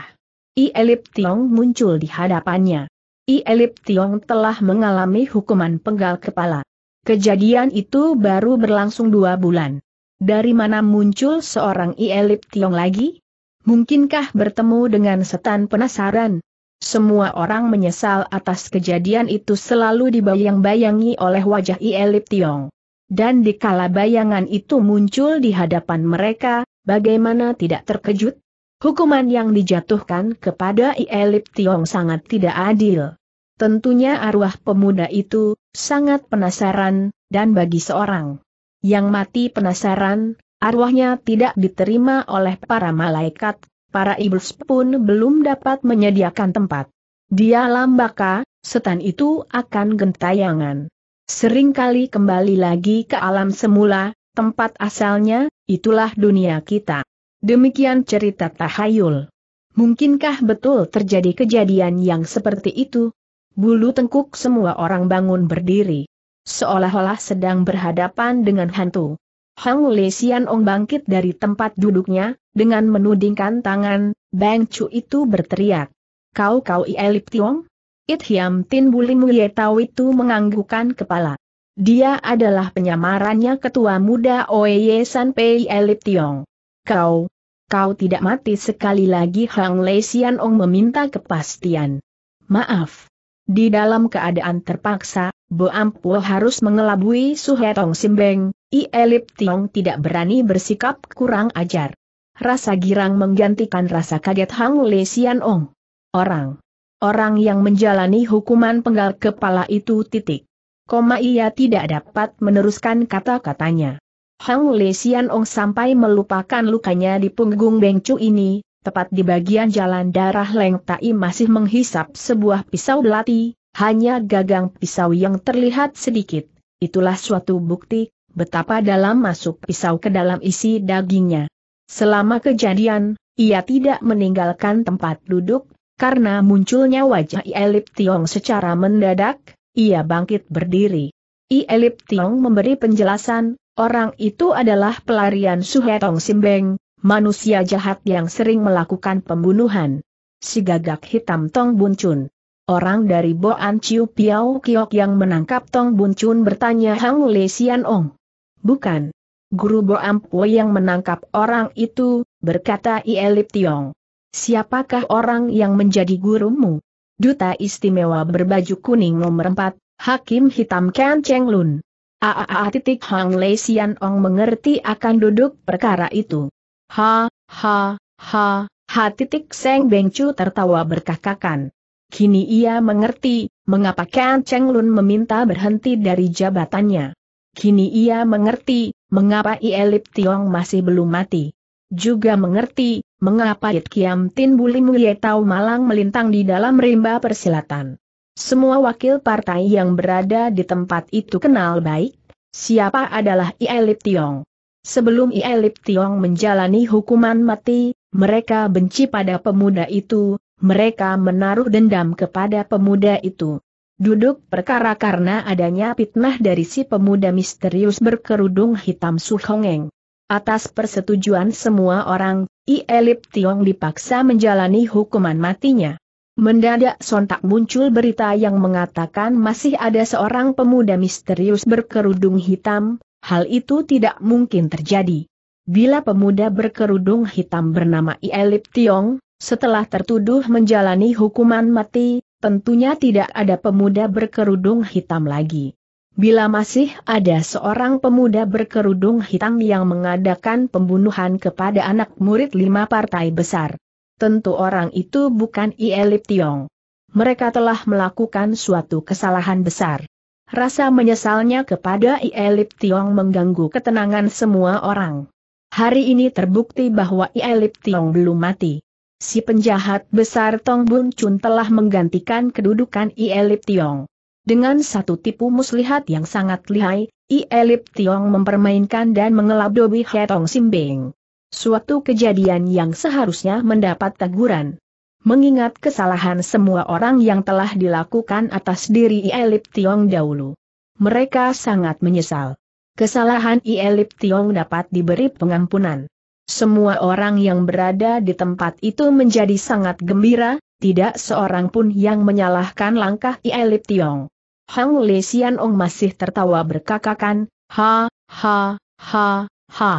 I Elip Tiong muncul di hadapannya. I Elip Tiong telah mengalami hukuman penggal kepala. Kejadian itu baru berlangsung dua bulan. Dari mana muncul seorang I Elip Tiong lagi? Mungkinkah bertemu dengan setan penasaran? Semua orang menyesal atas kejadian itu selalu dibayang-bayangi oleh wajah Ielip Tiong. Dan dikala bayangan itu muncul di hadapan mereka, bagaimana tidak terkejut? Hukuman yang dijatuhkan kepada Ielip Tiong sangat tidak adil. Tentunya arwah pemuda itu, sangat penasaran, dan bagi seorang yang mati penasaran, arwahnya tidak diterima oleh para malaikat, para iblis pun belum dapat menyediakan tempat. Dia baka, setan itu akan gentayangan. Seringkali kembali lagi ke alam semula, tempat asalnya, itulah dunia kita. Demikian cerita tahayul. Mungkinkah betul terjadi kejadian yang seperti itu? Bulu tengkuk semua orang bangun berdiri. Seolah-olah sedang berhadapan dengan hantu. Hang Li ong bangkit dari tempat duduknya, dengan menudingkan tangan, Bang Chu itu berteriak. Kau kau Ielip Tiong? It Hiam Tin Buli mulia Tau itu menganggukan kepala. Dia adalah penyamarannya ketua muda Oye San Pei Elip Tiong. Kau, kau tidak mati sekali lagi Hang Lei Ong meminta kepastian. Maaf. Di dalam keadaan terpaksa, Bo Ampul harus mengelabui Suhetong Simbeng, Ielip Tiong tidak berani bersikap kurang ajar. Rasa girang menggantikan rasa kaget Hang Le Sian Ong. Orang. Orang yang menjalani hukuman penggal kepala itu titik. Koma ia tidak dapat meneruskan kata-katanya. Hang Le Sian Ong sampai melupakan lukanya di punggung Bengcu ini, tepat di bagian jalan darah Leng Tai masih menghisap sebuah pisau belati, hanya gagang pisau yang terlihat sedikit. Itulah suatu bukti betapa dalam masuk pisau ke dalam isi dagingnya. Selama kejadian, ia tidak meninggalkan tempat duduk, karena munculnya wajah Ielip Tiong secara mendadak, ia bangkit berdiri. Ielip Tiong memberi penjelasan, orang itu adalah pelarian Suhetong Simbeng, manusia jahat yang sering melakukan pembunuhan. Si gagak hitam Tong Buncun. Orang dari Boan Chiu Piao Kiok yang menangkap Tong Buncun bertanya Hang Le Sian Ong. Bukan. Guru Boampo yang menangkap orang itu, berkata Ielip Tiong. Siapakah orang yang menjadi gurumu? Duta istimewa berbaju kuning nomor 4, Hakim Hitam Ken Cheng Lun. Aa titik Hang Lei Sian Ong mengerti akan duduk perkara itu. Ha, ha, ha, ha titik Seng Beng Chu tertawa berkakakan. Kini ia mengerti, mengapa Ken Cheng Lun meminta berhenti dari jabatannya. Kini ia mengerti, mengapa Ielip Tiong masih belum mati. Juga mengerti, mengapa It Kiam Tin Bulimu Yetau Malang melintang di dalam rimba persilatan. Semua wakil partai yang berada di tempat itu kenal baik, siapa adalah Ielip Tiong. Sebelum Ielip Tiong menjalani hukuman mati, mereka benci pada pemuda itu, mereka menaruh dendam kepada pemuda itu duduk perkara karena adanya fitnah dari si pemuda misterius berkerudung hitam Su Hongeng. Atas persetujuan semua orang, I Elip Tiong dipaksa menjalani hukuman matinya. Mendadak sontak muncul berita yang mengatakan masih ada seorang pemuda misterius berkerudung hitam, hal itu tidak mungkin terjadi. Bila pemuda berkerudung hitam bernama I Elip Tiong, setelah tertuduh menjalani hukuman mati, tentunya tidak ada pemuda berkerudung hitam lagi. Bila masih ada seorang pemuda berkerudung hitam yang mengadakan pembunuhan kepada anak murid lima partai besar, tentu orang itu bukan Ielip Tiong. Mereka telah melakukan suatu kesalahan besar. Rasa menyesalnya kepada Ielip Tiong mengganggu ketenangan semua orang. Hari ini terbukti bahwa Ielip Tiong belum mati si penjahat besar Tong Bun Chun telah menggantikan kedudukan Ielip Tiong. Dengan satu tipu muslihat yang sangat lihai, Ielip Tiong mempermainkan dan He Hetong Simbing. Suatu kejadian yang seharusnya mendapat teguran. Mengingat kesalahan semua orang yang telah dilakukan atas diri Ielip Tiong dahulu. Mereka sangat menyesal. Kesalahan Ielip Tiong dapat diberi pengampunan. Semua orang yang berada di tempat itu menjadi sangat gembira, tidak seorang pun yang menyalahkan langkah Ielip Tiong. Hang Le Sian Ong masih tertawa berkakakan, ha, ha, ha, ha.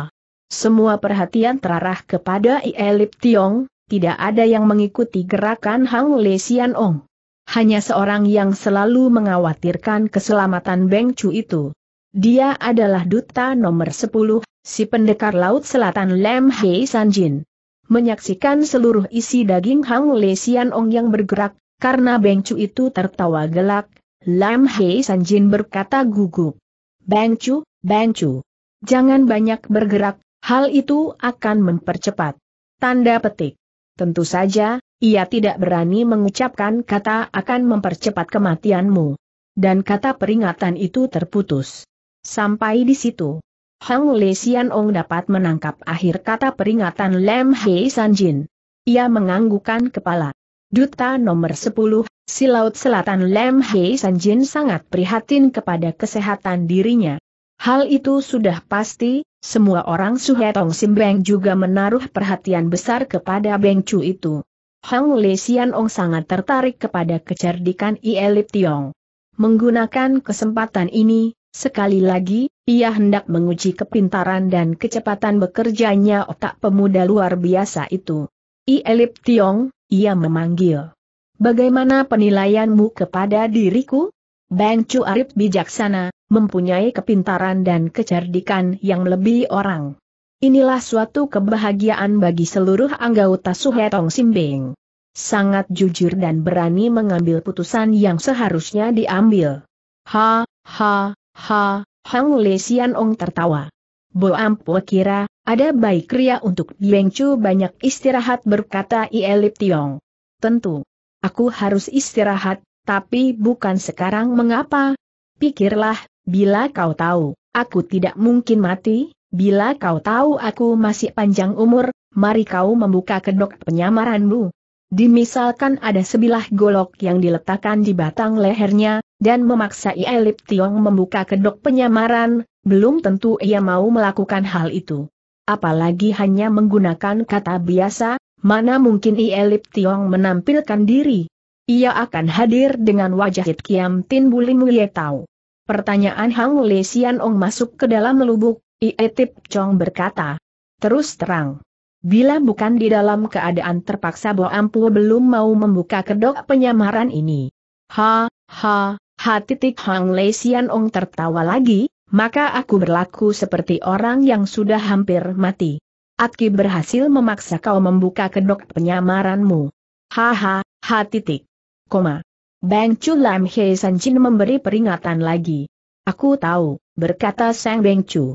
Semua perhatian terarah kepada Ielip Tiong, tidak ada yang mengikuti gerakan Hang Le Sian Ong. Hanya seorang yang selalu mengkhawatirkan keselamatan Beng Chu itu. Dia adalah duta nomor 10, si pendekar Laut Selatan Lam Hei Sanjin. Menyaksikan seluruh isi daging Hang Le Sian Ong yang bergerak, karena Beng Chu itu tertawa gelak, Lam Hei Sanjin berkata gugup. Beng Chu, Beng Chu. Jangan banyak bergerak, hal itu akan mempercepat. Tanda petik. Tentu saja, ia tidak berani mengucapkan kata akan mempercepat kematianmu. Dan kata peringatan itu terputus. Sampai di situ. Hang Le Xian Ong dapat menangkap akhir kata peringatan Lem Hei Sanjin. Ia menganggukkan kepala. Duta nomor 10, si Laut Selatan Lem Hei Sanjin sangat prihatin kepada kesehatan dirinya. Hal itu sudah pasti, semua orang Suhetong Simbeng juga menaruh perhatian besar kepada Beng Chu itu. Hang Le Xian Ong sangat tertarik kepada kecerdikan Ielip Tiong. Menggunakan kesempatan ini, Sekali lagi, ia hendak menguji kepintaran dan kecepatan bekerjanya otak pemuda luar biasa itu. I Elip Tiong, ia memanggil. Bagaimana penilaianmu kepada diriku? Bang Chu Arif bijaksana, mempunyai kepintaran dan kecerdikan yang lebih orang. Inilah suatu kebahagiaan bagi seluruh anggota Suhetong Simbing. Sangat jujur dan berani mengambil putusan yang seharusnya diambil. Ha, ha, Ha, Hang Le Sian Ong tertawa. Bo Ampo kira, ada baik ria untuk Dieng Chu banyak istirahat berkata Ielip Tiong. Tentu. Aku harus istirahat, tapi bukan sekarang mengapa? Pikirlah, bila kau tahu, aku tidak mungkin mati, bila kau tahu aku masih panjang umur, mari kau membuka kedok penyamaranmu. Dimisalkan ada sebilah golok yang diletakkan di batang lehernya, dan memaksa Ielip Tiong membuka kedok penyamaran, belum tentu ia mau melakukan hal itu. Apalagi hanya menggunakan kata biasa, mana mungkin Ielip Tiong menampilkan diri. Ia akan hadir dengan wajah Hit Kiam Tin Buli Tau. Pertanyaan Hang Le Sian Ong masuk ke dalam lubuk, Ietip Chong berkata. Terus terang. Bila bukan di dalam keadaan terpaksa Bo Ampu belum mau membuka kedok penyamaran ini. Ha, ha, Hati Tik Hang Lei Sian Ong tertawa lagi, maka aku berlaku seperti orang yang sudah hampir mati. Aki berhasil memaksa kau membuka kedok penyamaranmu. Haha, hati Tik. Koma. Bang Chu Lam He San Jin memberi peringatan lagi. Aku tahu, berkata Sang Bang Chu.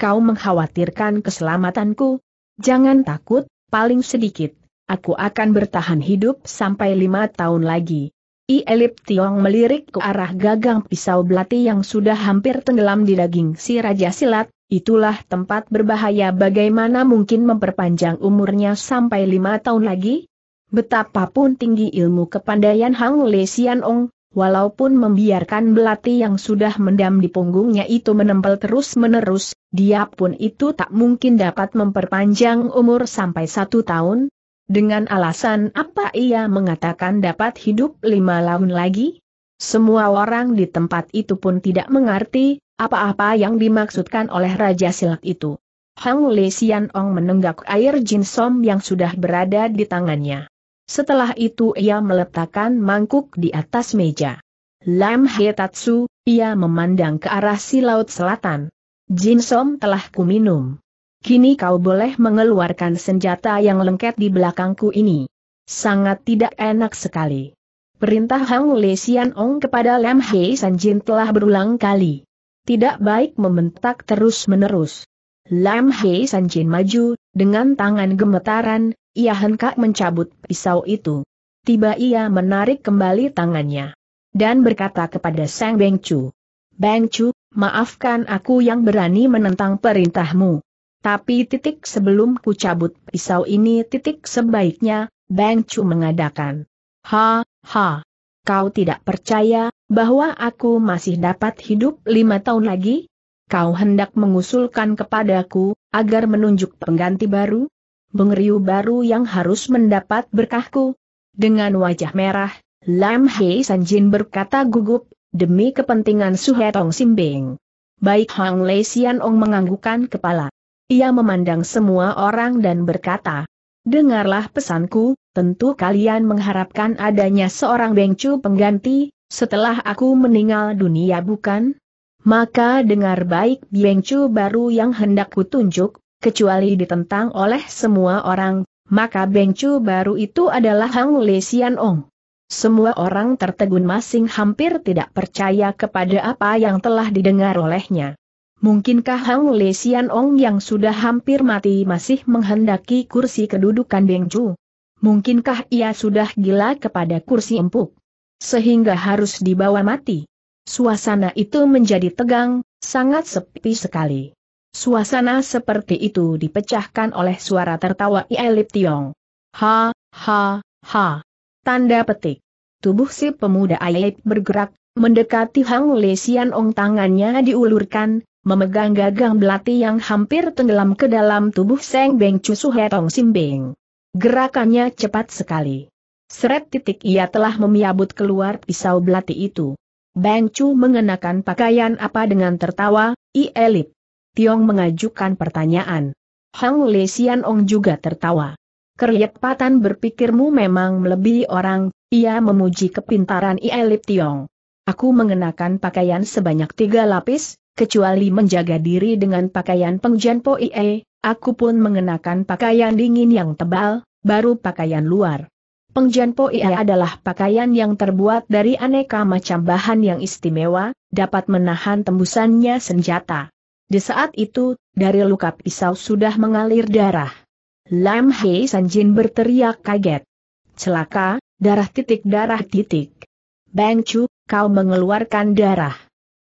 Kau mengkhawatirkan keselamatanku? Jangan takut, paling sedikit, aku akan bertahan hidup sampai lima tahun lagi. I Elip Tiong melirik ke arah gagang pisau belati yang sudah hampir tenggelam di daging si Raja Silat, itulah tempat berbahaya bagaimana mungkin memperpanjang umurnya sampai lima tahun lagi? Betapapun tinggi ilmu kepandaian Hang Le Sian Ong, walaupun membiarkan belati yang sudah mendam di punggungnya itu menempel terus-menerus, dia pun itu tak mungkin dapat memperpanjang umur sampai satu tahun, dengan alasan apa ia mengatakan dapat hidup lima tahun lagi? Semua orang di tempat itu pun tidak mengerti apa-apa yang dimaksudkan oleh Raja Silat itu. Hang Le Sian Ong menenggak air Jin jinsom yang sudah berada di tangannya. Setelah itu ia meletakkan mangkuk di atas meja. Lam Hietatsu, ia memandang ke arah si laut selatan. Jinsom telah kuminum. Kini kau boleh mengeluarkan senjata yang lengket di belakangku ini. Sangat tidak enak sekali. Perintah Hang Le Sian Ong kepada Lam Hei San Jin telah berulang kali. Tidak baik membentak terus-menerus. Lam Hei San Jin maju, dengan tangan gemetaran, ia hendak mencabut pisau itu. Tiba ia menarik kembali tangannya. Dan berkata kepada Sang Beng Chu. Beng Chu, maafkan aku yang berani menentang perintahmu. Tapi titik sebelum ku cabut pisau ini titik sebaiknya, Bang Chu mengadakan. Ha, ha. Kau tidak percaya, bahwa aku masih dapat hidup lima tahun lagi? Kau hendak mengusulkan kepadaku, agar menunjuk pengganti baru? Bengriu baru yang harus mendapat berkahku. Dengan wajah merah, Lam Hei Sanjin berkata gugup, demi kepentingan Suhetong Simbing. Baik Hang Lei Xian Ong menganggukkan kepala. Ia memandang semua orang dan berkata, Dengarlah pesanku, tentu kalian mengharapkan adanya seorang bengcu pengganti, setelah aku meninggal dunia bukan? Maka dengar baik bengcu baru yang hendak kutunjuk, kecuali ditentang oleh semua orang, maka bengcu baru itu adalah Hang Le Sian Ong. Semua orang tertegun masing hampir tidak percaya kepada apa yang telah didengar olehnya. Mungkinkah Hang Le Xian Ong yang sudah hampir mati masih menghendaki kursi kedudukan Beng Ju? Mungkinkah ia sudah gila kepada kursi empuk? Sehingga harus dibawa mati. Suasana itu menjadi tegang, sangat sepi sekali. Suasana seperti itu dipecahkan oleh suara tertawa Ielip Tiong. Ha, ha, ha. Tanda petik. Tubuh si pemuda Ielip bergerak, mendekati Hang Le Xian Ong tangannya diulurkan, memegang gagang belati yang hampir tenggelam ke dalam tubuh Seng Beng Cusu Hetong Simbing. Gerakannya cepat sekali. Seret titik ia telah memiabut keluar pisau belati itu. Beng cu mengenakan pakaian apa dengan tertawa, I Elip. Tiong mengajukan pertanyaan. Hang Le Sian Ong juga tertawa. Keryepatan berpikirmu memang melebihi orang, ia memuji kepintaran I Elip Tiong. Aku mengenakan pakaian sebanyak tiga lapis, kecuali menjaga diri dengan pakaian pengjan poie, aku pun mengenakan pakaian dingin yang tebal, baru pakaian luar. Pengjan poie adalah pakaian yang terbuat dari aneka macam bahan yang istimewa, dapat menahan tembusannya senjata. Di saat itu, dari luka pisau sudah mengalir darah. Lam Hei Sanjin berteriak kaget. Celaka, darah titik darah titik. Bang Chu, kau mengeluarkan darah.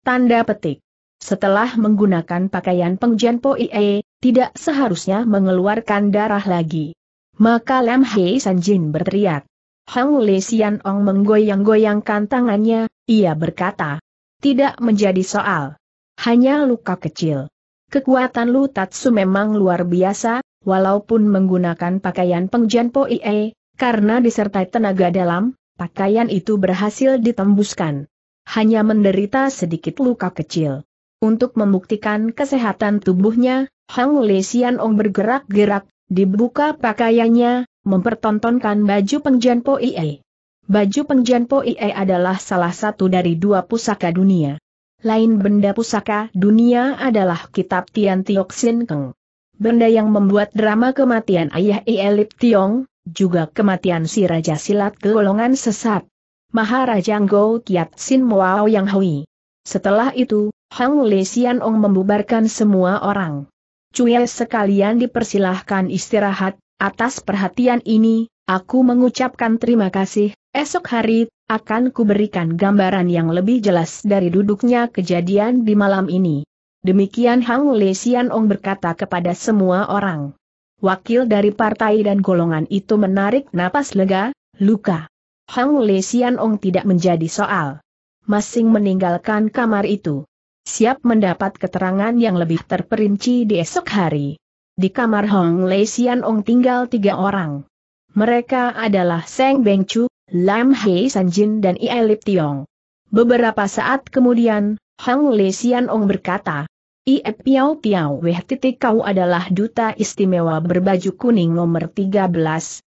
Tanda petik. Setelah menggunakan pakaian pengjian Po Ie, tidak seharusnya mengeluarkan darah lagi. Maka Lam Hei San Jin berteriak. Hang Le Xian Ong menggoyang-goyangkan tangannya, ia berkata. Tidak menjadi soal. Hanya luka kecil. Kekuatan Lu Tatsu memang luar biasa, walaupun menggunakan pakaian pengjian Po Ie, karena disertai tenaga dalam, pakaian itu berhasil ditembuskan. Hanya menderita sedikit luka kecil. Untuk membuktikan kesehatan tubuhnya, Hang Le Xian Ong bergerak-gerak, dibuka pakaiannya, mempertontonkan baju pengjian Po Ie. Baju pengjian Po Ie adalah salah satu dari dua pusaka dunia. Lain benda pusaka dunia adalah kitab Tian Tiok Sin Keng. Benda yang membuat drama kematian ayah Ie Lip Tiong, juga kematian si Raja Silat golongan sesat. Maharaja Ngo Kiat Sin Muao Yang Hui. Setelah itu, Hang Li Ong membubarkan semua orang. Cuye sekalian dipersilahkan istirahat, atas perhatian ini, aku mengucapkan terima kasih, esok hari, akan kuberikan gambaran yang lebih jelas dari duduknya kejadian di malam ini. Demikian Hang Li Ong berkata kepada semua orang. Wakil dari partai dan golongan itu menarik napas lega, luka. Hang Li Ong tidak menjadi soal masing meninggalkan kamar itu. Siap mendapat keterangan yang lebih terperinci di esok hari. Di kamar Hong Lei Sian Ong tinggal tiga orang. Mereka adalah Seng Beng Chu, Lam Hei Sanjin dan Ie Lip Tiong. Beberapa saat kemudian, Hong Lei Sian Ong berkata, Iep Piao Piao Weh titik kau adalah duta istimewa berbaju kuning nomor 13,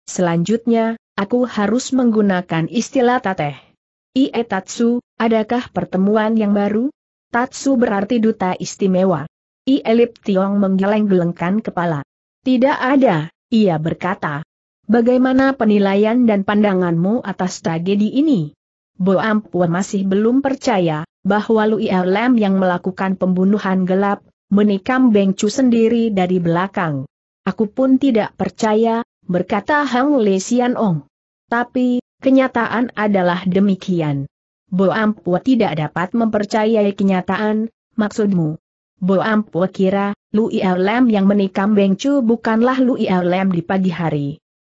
selanjutnya, aku harus menggunakan istilah tateh. Ie eh, Tatsu, adakah pertemuan yang baru? Tatsu berarti duta istimewa. Ie Lip Tiong menggeleng-gelengkan kepala. Tidak ada, ia berkata. Bagaimana penilaian dan pandanganmu atas tragedi ini? Bo Ampua masih belum percaya, bahwa Lui Lam yang melakukan pembunuhan gelap, menikam Beng Chu sendiri dari belakang. Aku pun tidak percaya, berkata Hang Le Xian Ong. Tapi, Kenyataan adalah demikian. Boampu tidak dapat mempercayai kenyataan, maksudmu. Boampu kira, Lui Lem yang menikam Beng bukanlah Lui Lem di pagi hari.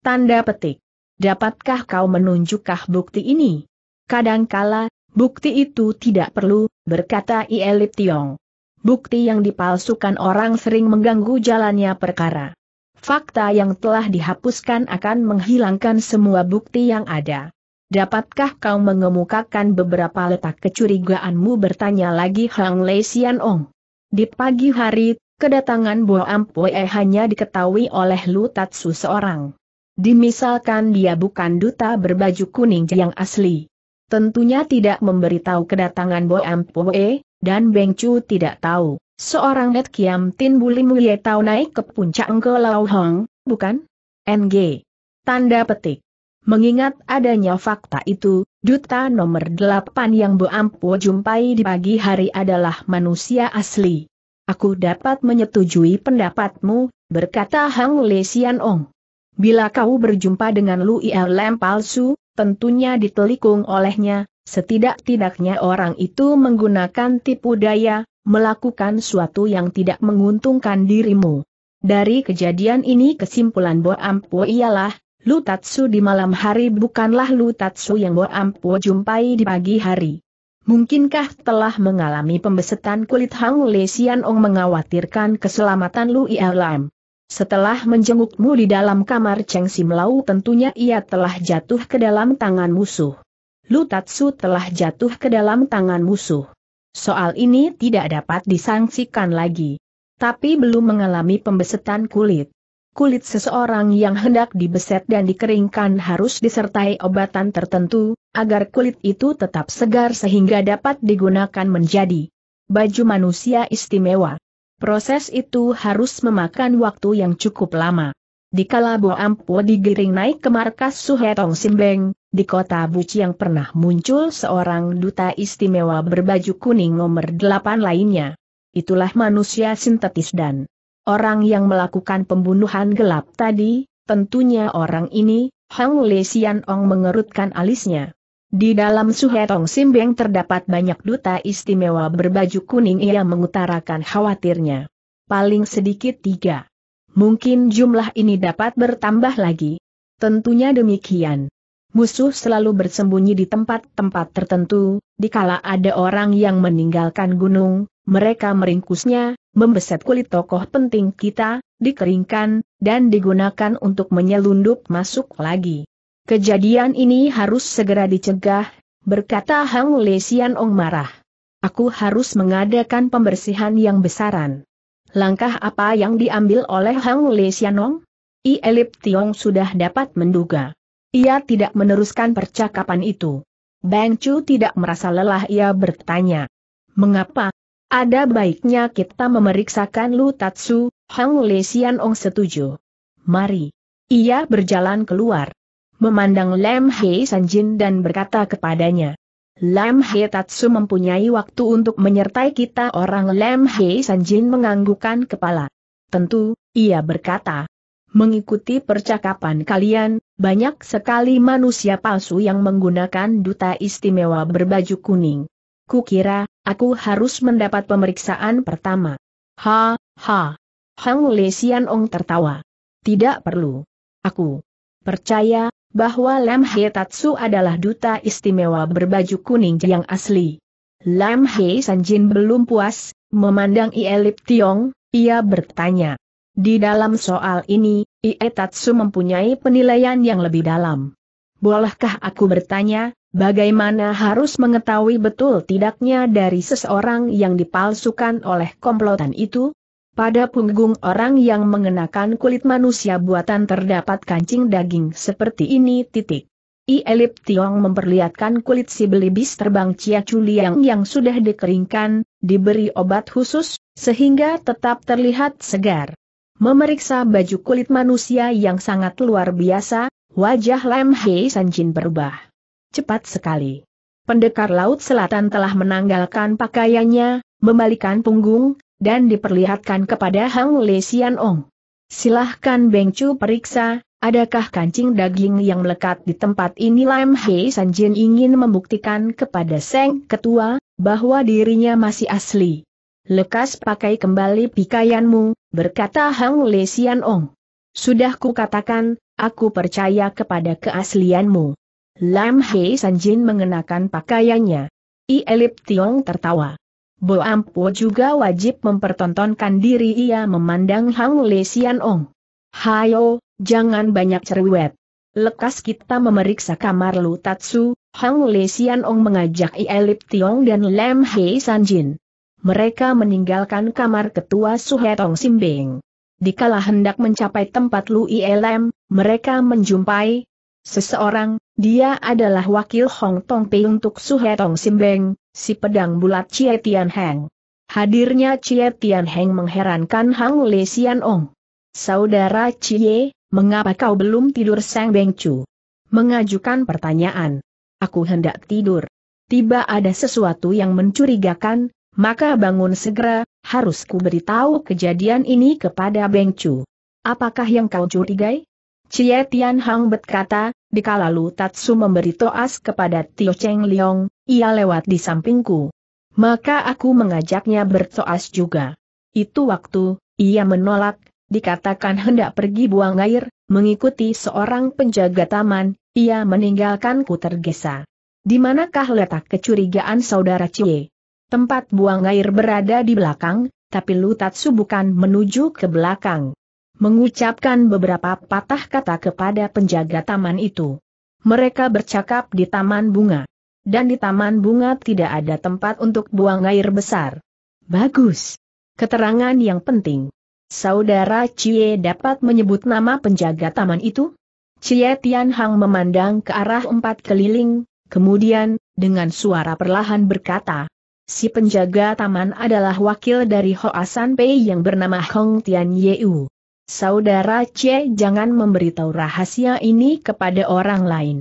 Tanda petik. Dapatkah kau menunjukkah bukti ini? Kadangkala, bukti itu tidak perlu, berkata Ielip Tiong. Bukti yang dipalsukan orang sering mengganggu jalannya perkara fakta yang telah dihapuskan akan menghilangkan semua bukti yang ada. Dapatkah kau mengemukakan beberapa letak kecurigaanmu bertanya lagi Hang Lei Xian Ong? Di pagi hari, kedatangan Bo Ampue hanya diketahui oleh Lu Tatsu seorang. Dimisalkan dia bukan duta berbaju kuning yang asli. Tentunya tidak memberitahu kedatangan Bo Ampue, dan Beng Chu tidak tahu, seorang Net Kiam Tin Buli Mulia tahu naik ke puncak Engke Lau Hong, bukan? NG. Tanda petik. Mengingat adanya fakta itu, duta nomor delapan yang Boampo jumpai di pagi hari adalah manusia asli. Aku dapat menyetujui pendapatmu, berkata Hang Le Xian Ong. Bila kau berjumpa dengan Lu Ia Lem palsu, tentunya ditelikung olehnya, setidak-tidaknya orang itu menggunakan tipu daya, melakukan suatu yang tidak menguntungkan dirimu. Dari kejadian ini kesimpulan Bo Ampo ialah, Lu Tatsu di malam hari bukanlah Lu Tatsu yang Bo Ampo jumpai di pagi hari. Mungkinkah telah mengalami pembesetan kulit Hang Lesian Ong mengawatirkan keselamatan Lu Ialam? Setelah menjengukmu di dalam kamar Cheng Simlau tentunya ia telah jatuh ke dalam tangan musuh. Lu Tatsu telah jatuh ke dalam tangan musuh. Soal ini tidak dapat disangsikan lagi. Tapi belum mengalami pembesetan kulit. Kulit seseorang yang hendak dibeset dan dikeringkan harus disertai obatan tertentu, agar kulit itu tetap segar sehingga dapat digunakan menjadi baju manusia istimewa. Proses itu harus memakan waktu yang cukup lama. Di Kalabo Ampo digiring naik ke markas Suhetong Simbeng, di kota Buci yang pernah muncul seorang duta istimewa berbaju kuning nomor delapan lainnya. Itulah manusia sintetis dan orang yang melakukan pembunuhan gelap tadi, tentunya orang ini, Hang Lesian Ong mengerutkan alisnya. Di dalam Suhetong Simbeng terdapat banyak duta istimewa berbaju kuning yang mengutarakan khawatirnya. Paling sedikit tiga. Mungkin jumlah ini dapat bertambah lagi. Tentunya demikian. Musuh selalu bersembunyi di tempat-tempat tertentu, dikala ada orang yang meninggalkan gunung, mereka meringkusnya, membeset kulit tokoh penting kita, dikeringkan, dan digunakan untuk menyelundup masuk lagi. Kejadian ini harus segera dicegah, berkata Hang Le Sian Ong marah. Aku harus mengadakan pembersihan yang besaran. Langkah apa yang diambil oleh Hang Le Sian Ong? I Elip Tiong sudah dapat menduga. Ia tidak meneruskan percakapan itu. Bang Chu tidak merasa lelah ia bertanya. Mengapa? Ada baiknya kita memeriksakan Lu Tatsu, Hang Le Sian Ong setuju. Mari. Ia berjalan keluar memandang Lam Hei Sanjin dan berkata kepadanya. Lam Hei Tatsu mempunyai waktu untuk menyertai kita orang Lam He Sanjin menganggukkan kepala. Tentu, ia berkata. Mengikuti percakapan kalian, banyak sekali manusia palsu yang menggunakan duta istimewa berbaju kuning. Kukira, aku harus mendapat pemeriksaan pertama. Ha, ha. Hang Sian Ong tertawa. Tidak perlu. Aku percaya bahwa Lam He Tatsu adalah duta istimewa berbaju kuning yang asli. Lam He Sanjin belum puas, memandang Ielip Tiong, ia bertanya. Di dalam soal ini, Ie Tatsu mempunyai penilaian yang lebih dalam. Bolehkah aku bertanya, bagaimana harus mengetahui betul tidaknya dari seseorang yang dipalsukan oleh komplotan itu? Pada punggung orang yang mengenakan kulit manusia buatan terdapat kancing daging seperti ini titik. I Elip Tiong memperlihatkan kulit si belibis terbang Cia Chuliang yang sudah dikeringkan, diberi obat khusus, sehingga tetap terlihat segar. Memeriksa baju kulit manusia yang sangat luar biasa, wajah Lem Hei Sanjin berubah. Cepat sekali. Pendekar Laut Selatan telah menanggalkan pakaiannya, membalikan punggung, dan diperlihatkan kepada Hang Le Xian Ong. Silahkan Beng Chu periksa, adakah kancing daging yang melekat di tempat ini Lam Hei Sanjin ingin membuktikan kepada Seng Ketua, bahwa dirinya masih asli. Lekas pakai kembali pikaianmu, berkata Hang Le Xian Ong. Sudah kukatakan, aku percaya kepada keaslianmu. Lam Hei Sanjin mengenakan pakaiannya. I Elip Tiong tertawa. Bo Ampo juga wajib mempertontonkan diri ia memandang Hang Le Sian Ong. Hayo, jangan banyak cerewet. Lekas kita memeriksa kamar Lu Tatsu, Hang Le Sian Ong mengajak Ielip Tiong dan Lem Hei Sanjin. Mereka meninggalkan kamar ketua Suhetong Simbing. Dikala hendak mencapai tempat Lu Ielem, mereka menjumpai seseorang, dia adalah wakil Hong Tong Pei untuk Suhetong Simbing si pedang bulat Chie Tian Heng. Hadirnya Chie Tian Heng mengherankan Hang Le Xian Ong. Saudara Chie, mengapa kau belum tidur Seng Beng Chu? Mengajukan pertanyaan. Aku hendak tidur. Tiba ada sesuatu yang mencurigakan, maka bangun segera, harus ku beritahu kejadian ini kepada Beng Chu. Apakah yang kau curigai? Cie Tian Hang berkata, dikala Lu Tatsu memberi toas kepada Tio Cheng Liong, ia lewat di sampingku. Maka aku mengajaknya bercoas juga. Itu waktu, ia menolak, dikatakan hendak pergi buang air, mengikuti seorang penjaga taman, ia meninggalkanku tergesa. Di manakah letak kecurigaan saudara Cie? Tempat buang air berada di belakang, tapi lutat subukan menuju ke belakang. Mengucapkan beberapa patah kata kepada penjaga taman itu. Mereka bercakap di taman bunga dan di taman bunga tidak ada tempat untuk buang air besar. Bagus. Keterangan yang penting. Saudara Cie dapat menyebut nama penjaga taman itu? Cie Tianhang memandang ke arah empat keliling, kemudian, dengan suara perlahan berkata, Si penjaga taman adalah wakil dari Hoasan Pei yang bernama Hong Tian Yeu. Saudara Cie jangan memberitahu rahasia ini kepada orang lain.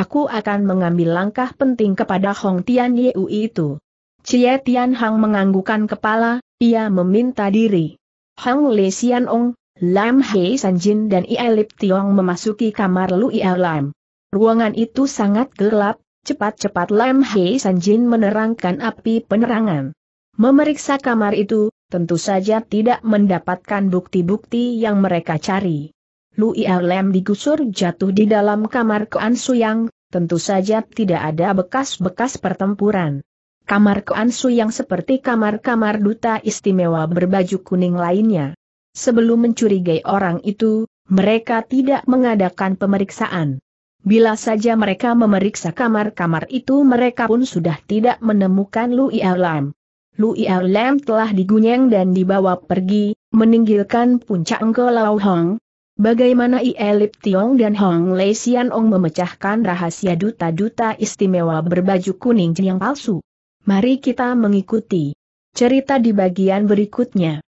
Aku akan mengambil langkah penting kepada Hong Tian Yeu itu. Cie Tian Hang menganggukan kepala, ia meminta diri. Hang Le Sian Ong, Lam Hei Sanjin dan Ia Lip Tiong memasuki kamar Lu Ia Lam. Ruangan itu sangat gelap, cepat-cepat Lam Hei Sanjin menerangkan api penerangan. Memeriksa kamar itu, tentu saja tidak mendapatkan bukti-bukti yang mereka cari. Lui Lem digusur jatuh di dalam kamar Kuan Suyang, tentu saja tidak ada bekas-bekas pertempuran. Kamar Kuan Suyang seperti kamar-kamar duta istimewa berbaju kuning lainnya. Sebelum mencurigai orang itu, mereka tidak mengadakan pemeriksaan. Bila saja mereka memeriksa kamar-kamar itu mereka pun sudah tidak menemukan Lui Lem. Lui Lem telah digunyeng dan dibawa pergi, meninggalkan puncak Lau Hong, Bagaimana Ielip Tiong dan Hong Lei Sian Ong memecahkan rahasia duta-duta istimewa berbaju kuning yang palsu? Mari kita mengikuti cerita di bagian berikutnya.